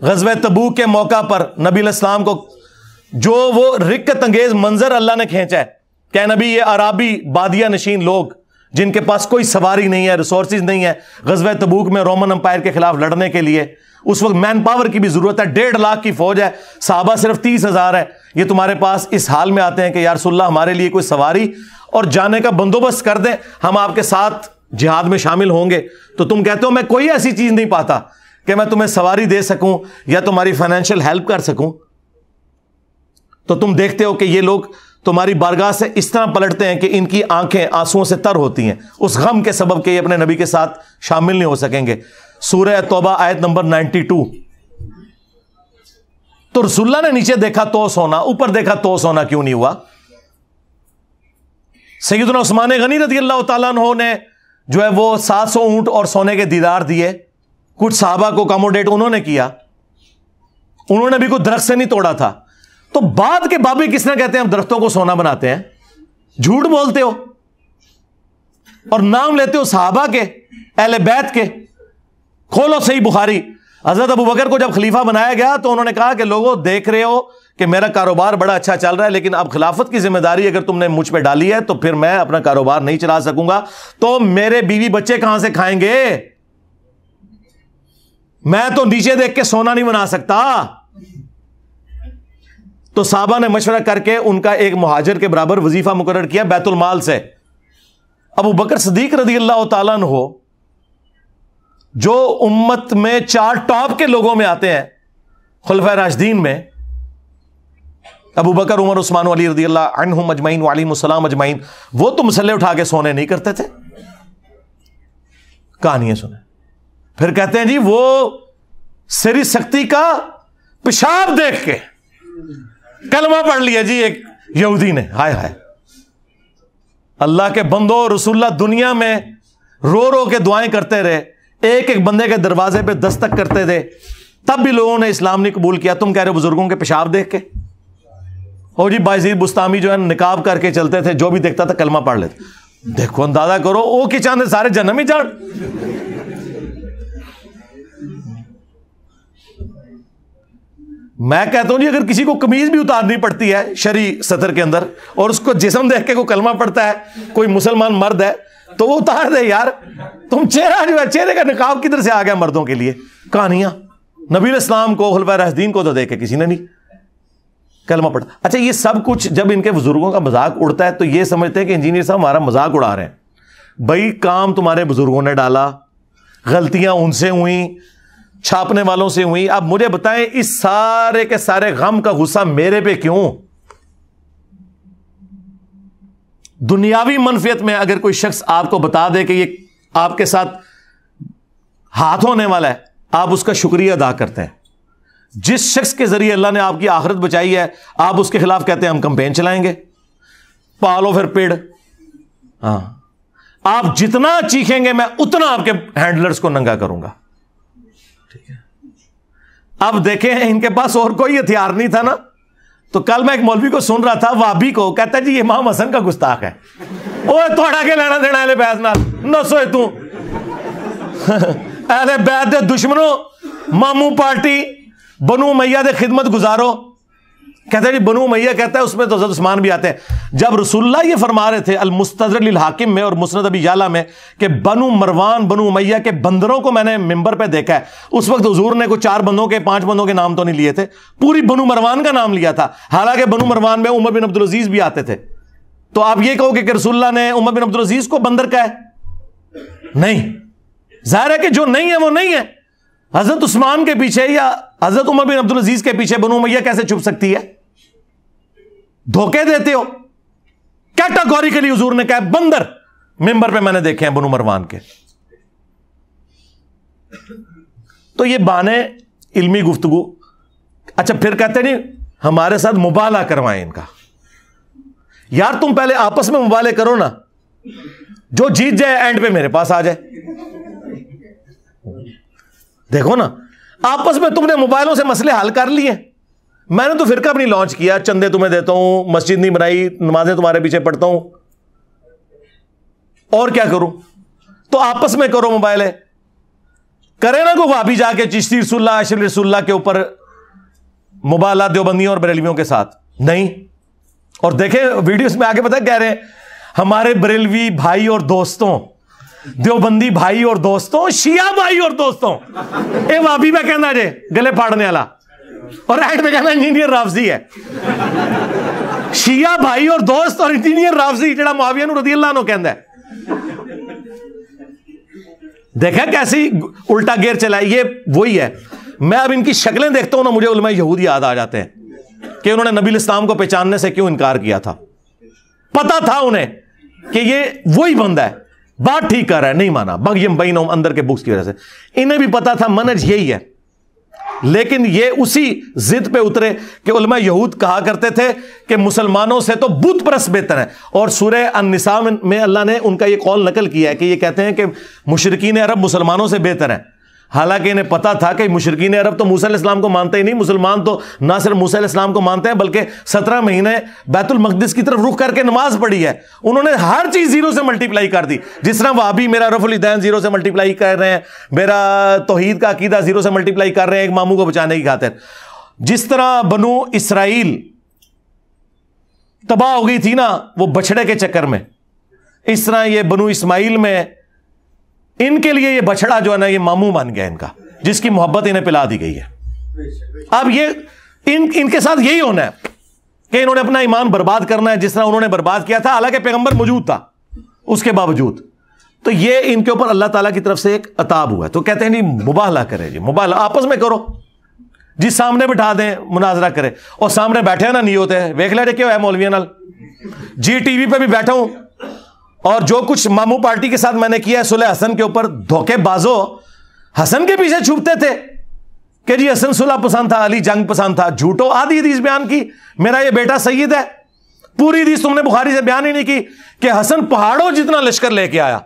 गजब तबूक के मौका पर नबी इस्लाम को जो वो रिक्कत अंगेज मंजर अल्लाह ने खींचा है क्या नबी ये अराबी बादिया नशीन लोग जिनके पास कोई सवारी नहीं है रिसोर्स नहीं है गजब तबूक में रोमन अंपायर के खिलाफ लड़ने के लिए उस वक्त मैन पावर की भी जरूरत है डेढ़ लाख की फौज है साहबा सिर्फ तीस हजार है ये तुम्हारे पास इस हाल में आते हैं कि यार हमारे लिए कोई सवारी और जाने का बंदोबस्त कर दें हम आपके साथ जिहाद में शामिल होंगे तो तुम कहते हो मैं कोई ऐसी चीज़ नहीं पाता कि मैं तुम्हें सवारी दे सकूं या तुम्हारी फाइनेंशियल हेल्प कर सकूं तो तुम देखते हो कि ये लोग तुम्हारी बारगाह से इस तरह पलटते हैं कि इनकी आंखें आंसुओं से तर होती हैं उस गम के सबब के ये अपने नबी के साथ शामिल नहीं हो सकेंगे सूर्य तोबा आयत नंबर नाइनटी टू तो रसुल्ला ने नीचे देखा तो सोना ऊपर देखा तो सोना क्यों नहीं हुआ सैदना उस्मान गनी रजी अल्लाह तु ने जो है वो सात सौ ऊंट और सोने के दीदार दिए कुछ साहबा को अकोमोडेट उन्होंने किया उन्होंने भी कुछ दरख्त से नहीं तोड़ा था तो बाद के बाबी किसने कहते हैं हम दरख्तों को सोना बनाते हैं झूठ बोलते हो और नाम लेते हो साहबा के अहल बैत के खोलो सही बुखारी हजरत अबू बकर को जब खलीफा बनाया गया तो उन्होंने कहा कि लोगों देख रहे हो कि मेरा कारोबार बड़ा अच्छा चल रहा है लेकिन अब खिलाफत की जिम्मेदारी अगर तुमने मुझ पर डाली है तो फिर मैं अपना कारोबार नहीं चला सकूंगा तो मेरे बीवी बच्चे कहां से खाएंगे मैं तो नीचे देख के सोना नहीं बना सकता तो साहबा ने मशवरा करके उनका एक मुहाजर के बराबर वजीफा मुकर किया बैतुलमाल से अबू बकर सदीक रदी अल्लाह तला जो उम्मत में चार टॉप के लोगों में आते हैं खुलफा राशदीन में अबू बकर उमर उस्मान अली रदी अनहु मजमैन वाली मुसलाम अजमैन वो तो मसले उठा के सोने नहीं करते थे कहानियां सुने फिर कहते हैं जी वो सिरी सख्ती का पेशाब देख के कलमा पढ़ लिया जी एक यहूदी ने हाय हाय अल्लाह के बंदो रसुल्ला दुनिया में रो रो के दुआएं करते रहे एक एक बंदे के दरवाजे पे दस्तक करते थे तब भी लोगों ने इस्लाम नहीं कबूल किया तुम कह रहे हो बुजुर्गों के पेशाब देख के और जी बाजीद बुस्तामी जो है निकाब करके चलते थे जो भी देखता था कलमा पढ़ लेते देखो अंदाजा करो ओ कि चाहते सारे जन्म ही चाड़ मैं कहता हूं जी अगर किसी को कमीज भी उतारनी पड़ती है शरी सतर के अंदर और उसको जिसम देख के कोई कलमा पड़ता है कोई मुसलमान मर्द है तो वो उतार दे यार तुम चेहरा जो है चेहरे का निकाब किधर से आ गया मर्दों के लिए कहानियां नबी इस्लाम को खलफा रहदीन को तो देखे किसी ने नहीं कलमा पढ़ा अच्छा ये सब कुछ जब इनके बुजुर्गों का मजाक उड़ता है तो ये समझते हैं कि इंजीनियर साहब हमारा मजाक उड़ा रहे हैं भाई काम तुम्हारे बुजुर्गों ने डाला गलतियां उनसे हुई छापने वालों से हुई आप मुझे बताएं इस सारे के सारे गम का गुस्सा मेरे पे क्यों दुनियावी मनफियत में अगर कोई शख्स आपको बता दे कि ये आपके साथ हाथ होने वाला है आप उसका शुक्रिया अदा करते हैं जिस शख्स के जरिए अल्लाह ने आपकी आखिरत बचाई है आप उसके खिलाफ कहते हैं हम कंपेन चलाएंगे पालो फिर पेड़ हाँ आप जितना चीखेंगे मैं उतना आपके हैंडलर्स को नंगा करूंगा ठीक है अब देखें इनके पास और कोई हथियार नहीं था ना तो कल मैं एक मौलवी को सुन रहा था वाबी को कहता जी ये इमाम हसन का गुस्ताख है ओए थोड़ा के लेना देना अहले बैत नाल नसो तू (laughs) अहले बैत दे दुश्मनों मामू पार्टी बनू मैया दे खिदमत गुजारो कहते हैं जी बनू मैया कहता है उसमें तो हजरत उस्मान भी आते हैं जब रसुल्ला ये फरमा रहे थे अलमुस्तरल हाकिम में और मुस्त अबी जला में कि बनु मरवान बनु मैया के बंदरों को मैंने मेंबर पे देखा है उस वक्त हजूर ने कुछ चार बंदों के पांच बंदों के नाम तो नहीं लिए थे पूरी बनु मरवान का नाम लिया था हालांकि बनु मरवान में उमर बिन अब्दुल अजीज भी आते थे तो आप ये कहोगे कि रसुल्ला ने उमर बिन अब्दुल अजीज को बंदर का है नहीं जाहिर है कि जो नहीं है वो नहीं है हजरत उस्मान के पीछे या हजरत उमर बिन अब्दुल अजीज के पीछे बनु मैया कैसे छुप सकती है धोखे देते हो कैटागोरी के लिए हजूर ने कहा बंदर मेंबर पे मैंने देखे हैं बनू मरवान के तो ये बाने इल्मी गुफ्तगु अच्छा फिर कहते नहीं हमारे साथ मुबाला करवाएं इनका यार तुम पहले आपस में मुबाले करो ना जो जीत जाए एंड पे मेरे पास आ जाए देखो ना आपस में तुमने मोबाइलों से मसले हल कर लिए मैंने तो फिरका भी नहीं लॉन्च किया चंदे तुम्हें देता हूं मस्जिद नहीं बनाई नमाजें तुम्हारे पीछे पढ़ता हूं और क्या करूं तो आपस में करो मोबाइल है करे ना को भाभी जाके चिश्ती रसुल्ला आशिर रसुल्ला के ऊपर मुबाला देवबंदियों और बरेलवियों के साथ नहीं और देखें वीडियोस में आगे पता कह रहे हैं हमारे बरेलवी भाई और दोस्तों देवबंदी भाई और दोस्तों शिया भाई और दोस्तों ए भाभी मैं कहना जे गले फाड़ने वाला और राइट में कहना इंजीनियर राफजी है शिया भाई और दोस्त और इंजीनियर राफजी जरा मुआविया रदी अल्लाह नो है देखा कैसी उल्टा गेयर चला ये वही है मैं अब इनकी शक्लें देखता हूं ना मुझे उलमा यहूद याद आ जाते हैं कि उन्होंने नबील इस्लाम को पहचानने से क्यों इनकार किया था पता था उन्हें कि ये वही बंदा है बात ठीक कर रहा है नहीं माना बग यम बैन अंदर के बुक्स की वजह से इन्हें भी पता था मनज यही है लेकिन ये उसी जिद पे उतरे कि उलमा यहूद कहा करते थे कि मुसलमानों से तो बुत परस बेहतर है और सूर्य अनसा में अल्लाह ने उनका ये कौल नकल किया है कि ये कहते हैं कि मुशरकिन अरब मुसलमानों से बेहतर है हालांकि इन्हें पता था कि मुशरकिन अरब तो मूसा इस्लाम को मानते ही नहीं मुसलमान तो ना सिर्फ मूसा इस्लाम को मानते हैं बल्कि सत्रह महीने बैतुल मकदस की तरफ रुख करके नमाज पढ़ी है उन्होंने हर चीज़ जीरो से मल्टीप्लाई कर दी जिस तरह वह अभी मेरा रफुलदैन जीरो से मल्टीप्लाई कर रहे हैं मेरा तोहद का अकीदा जीरो से मल्टीप्लाई कर रहे हैं एक मामू को बचाने की खातिर जिस तरह बनू इसराइल तबाह हो गई थी ना वो बछड़े के चक्कर में इस तरह ये बनु इसमाइल में इनके लिए ये बछड़ा जो है ना ये मामू बन गया इनका जिसकी मोहब्बत इन्हें पिला दी गई है अब ये इन इनके साथ यही होना है कि इन्होंने अपना ईमान बर्बाद करना है जिस तरह उन्होंने बर्बाद किया था हालांकि पैगंबर मौजूद था उसके बावजूद तो ये इनके ऊपर अल्लाह ताला की तरफ से एक अताब हुआ है तो कहते हैं नहीं मुबाला करें जी मुबाला आपस में करो जी सामने बिठा दें मुनाजरा करें और सामने बैठे ना नहीं होते वेख लै क्यों है मौलविया नाल जी टीवी पर भी बैठा हूं और जो कुछ मामू पार्टी के साथ मैंने किया है सुलह हसन के ऊपर बाजो हसन के पीछे छुपते थे कि जी हसन सुलह पसंद था अली जंग पसंद था झूठो आधी हदीस बयान की मेरा ये बेटा सईद है पूरी हदीस तुमने बुखारी से बयान ही नहीं की कि हसन पहाड़ों जितना लश्कर लेके आया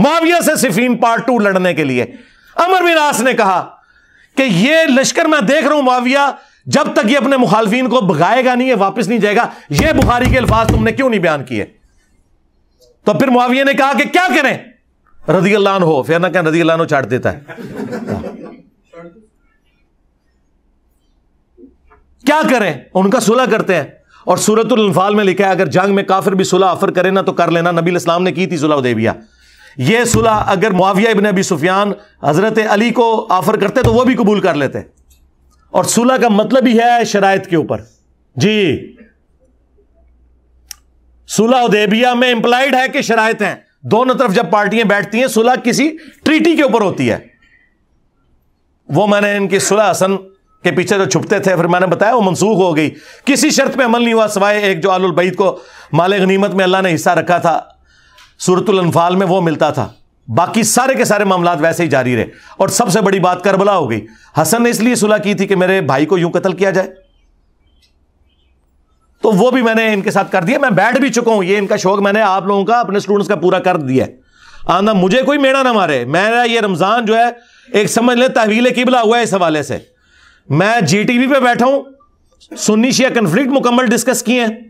माविया से सिफीन पार्ट टू लड़ने के लिए अमर बिनास ने कहा कि ये लश्कर मैं देख रहा हूं माविया जब तक ये अपने मुखालफिन को भगाएगा नहीं है वापस नहीं जाएगा ये बुखारी के अल्फाज तुमने क्यों नहीं बयान किए तो फिर मुआविया ने कहा कि क्या करें रजी अल्लाह हो फिर ना कहें रजी अल्लाह चाट देता है क्या करें उनका सुलह करते हैं और सूरतुल्फाल में लिखा है अगर जंग में काफिर भी सुलह ऑफर करे ना तो कर लेना नबी इस्लाम ने की थी सुलह देविया ये सुलह अगर मुआविया इबन अबी सुफियान हजरत अली को ऑफर करते तो वह भी कबूल कर लेते और सुलह का मतलब ही है शराय के ऊपर जी सुलह उदेबिया में इंप्लाइड है कि शरायत हैं दोनों तरफ जब पार्टियां बैठती हैं सुलह किसी ट्रीटी के ऊपर होती है वो मैंने इनकी सुलह हसन के पीछे जो छुपते थे फिर मैंने बताया वो मनसूख हो गई किसी शर्त पर अमल नहीं हुआ सवाए एक जो आलुल को माले गनीमत में अल्लाह ने हिस्सा रखा था सूरतुल अनफाल में वो मिलता था बाकी सारे के सारे मामला वैसे ही जारी रहे और सबसे बड़ी बात करबला हो गई हसन ने इसलिए सुलह की थी कि मेरे भाई को यूं कत्ल किया जाए तो वो भी मैंने इनके साथ कर दिया मैं बैठ भी चुका हूं ये इनका शौक मैंने आप लोगों का अपने स्टूडेंट्स का पूरा कर दिया है आना हाँ, मुझे कोई मेड़ा ना मारे मेरा ये रमज़ान जो है एक समझ लें तहवील किबला हुआ है इस हवाले से मैं जी टी वी पर बैठा हूं सुन्नी शिया कन्फ्लिक्ट मुकम्मल डिस्कस किए हैं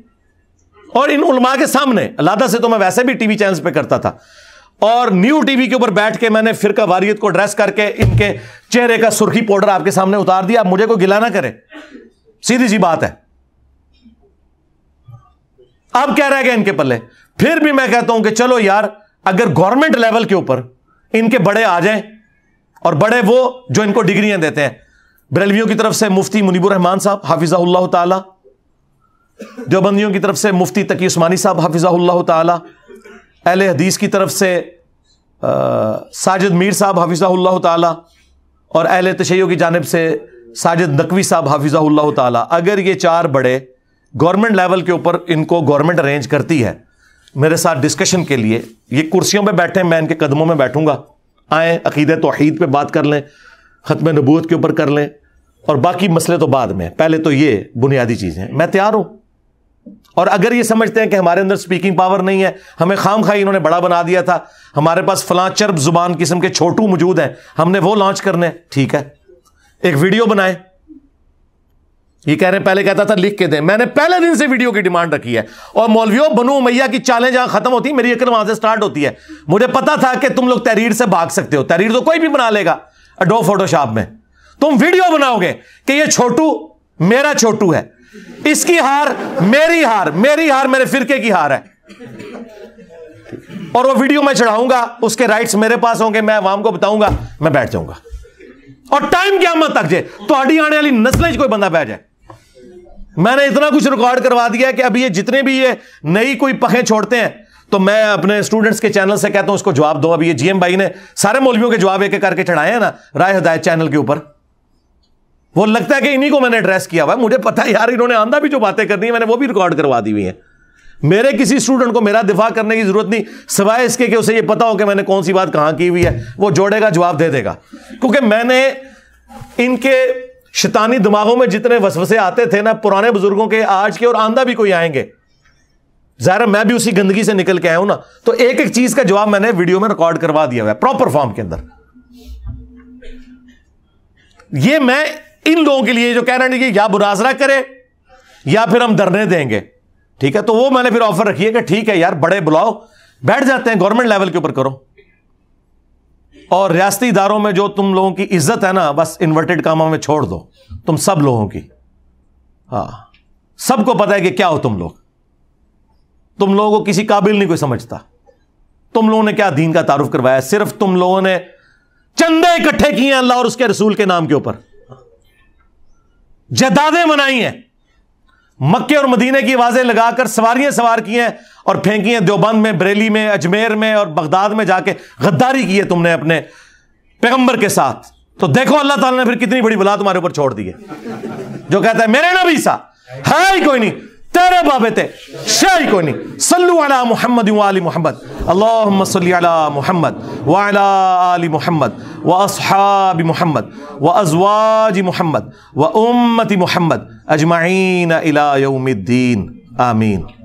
और इन उलमा के सामने अलादा से तो मैं वैसे भी टी वी चैनल पर करता था और न्यू टी वी के ऊपर बैठ के मैंने का वारियत को ड्रेस करके इनके चेहरे का सुर्खी पाउडर आपके सामने उतार दिया आप मुझे कोई गिला ना करें सीधी सी बात है अब क्या रह गया इनके पल्ले फिर भी मैं कहता हूं कि चलो यार अगर गवर्नमेंट लेवल के ऊपर इनके बड़े आ जाएं और बड़े वो जो इनको डिग्रियां देते हैं बरेलवियों की तरफ से मुफ्ती मुनीबुर रहमान साहब हाफिजाउल्लाह ताला देवबंदियों की तरफ से मुफ्ती तकी उस्मानी साहब हाफिजा ताला अहल हदीस की तरफ से आ, साजिद मीर साहब हाफिजा ताला और अहल तशैयों की जानब से साजिद नकवी साहब हाफिजा ताला अगर ये चार बड़े गवर्नमेंट लेवल के ऊपर इनको गवर्नमेंट अरेंज करती है मेरे साथ डिस्कशन के लिए ये कुर्सियों पे बैठे मैं इनके कदमों में बैठूंगा आए अकीद तोहहीद पे बात कर लें ख़त्म नबूत के ऊपर कर लें और बाकी मसले तो बाद में पहले तो ये बुनियादी चीज़ें मैं तैयार हूँ और अगर ये समझते हैं कि हमारे अंदर स्पीकिंग पावर नहीं है हमें खाम खाई इन्होंने बड़ा बना दिया था हमारे पास फलां चरब जुबान किस्म के छोटू मौजूद हैं हमने वो लॉन्च करने ठीक है एक वीडियो बनाएं ये कह रहे पहले कहता था लिख के दें मैंने पहले दिन से वीडियो की डिमांड रखी है और मौलवियों बनू मैया की चालें जहां खत्म होती है मेरी अकल वहां से स्टार्ट होती है मुझे पता था कि तुम लोग तहरीर से भाग सकते हो तहरीर तो कोई भी बना लेगा अडो फोटोशॉप में तुम वीडियो बनाओगे कि ये छोटू मेरा छोटू है इसकी हार मेरी हार मेरी हार मेरे फिरके की हार है और वो वीडियो मैं चढ़ाऊंगा उसके राइट्स मेरे पास होंगे मैं वाम को बताऊंगा मैं बैठ जाऊंगा और टाइम क्या मत तक जे तो आने वाली नस्लें कोई बंदा बैठ जाए मैंने इतना कुछ रिकॉर्ड करवा दिया कि अभी ये जितने भी ये नई कोई पखें छोड़ते हैं तो मैं अपने स्टूडेंट्स के चैनल से कहता हूं उसको जवाब दो अभी ये जीएम भाई ने सारे मौलवियों के जवाब एक एक करके चढ़ाए हैं ना राय हदायत चैनल के ऊपर वो लगता है कि इन्हीं को मैंने एड्रेस किया हुआ है मुझे पता है यार इन्होंने आंधा भी जो बातें करनी है मैंने वो भी रिकॉर्ड करवा दी हुई है मेरे किसी स्टूडेंट को मेरा दिफा करने की जरूरत नहीं सिवाय इसके कि उसे ये पता हो कि मैंने कौन सी बात कहां की हुई है वो जोड़ेगा जवाब दे देगा क्योंकि मैंने इनके शैतानी दिमागों में जितने वसवसे आते थे ना पुराने बुजुर्गों के आज के और आंदा भी कोई आएंगे ज़ाहिर मैं भी उसी गंदगी से निकल के आया हूं ना तो एक एक चीज का जवाब मैंने वीडियो में रिकॉर्ड करवा दिया हुआ है प्रॉपर फॉर्म के अंदर ये मैं इन लोगों के लिए जो कह रहे हैं कि या बुराजरा करें या फिर हम धरने देंगे ठीक है तो वो मैंने फिर ऑफर रखी है कि ठीक है यार बड़े बुलाओ बैठ जाते हैं गवर्नमेंट लेवल के ऊपर करो और रियाती इदारों में जो तुम लोगों की इज्जत है ना बस इन्वर्टेड कामों में छोड़ दो तुम सब लोगों की हाँ सबको पता है कि क्या हो तुम लोग तुम लोगों को किसी काबिल नहीं कोई समझता तुम लोगों ने क्या दीन का तारुफ करवाया सिर्फ तुम लोगों ने चंदे इकट्ठे किए हैं अल्लाह और उसके रसूल के नाम के ऊपर जदादें मनाई हैं मक्के और मदीने की आवाज़ें लगाकर सवारियां सवार की हैं और फेंकी हैं देवबंद में बरेली में अजमेर में और बगदाद में जाके गद्दारी की है तुमने अपने पैगंबर के साथ तो देखो अल्लाह ताला ने फिर कितनी बड़ी बुला तुम्हारे ऊपर छोड़ दी है जो कहता है मेरे ना भी सा है ही कोई नहीं تیرے بابے تے شاہی کوئی نہیں صلو علی محمد و آل محمد اللہم صلی علی محمد و علی آل محمد و اصحاب محمد و ازواج محمد و امت محمد اجمعین الى یوم الدین آمین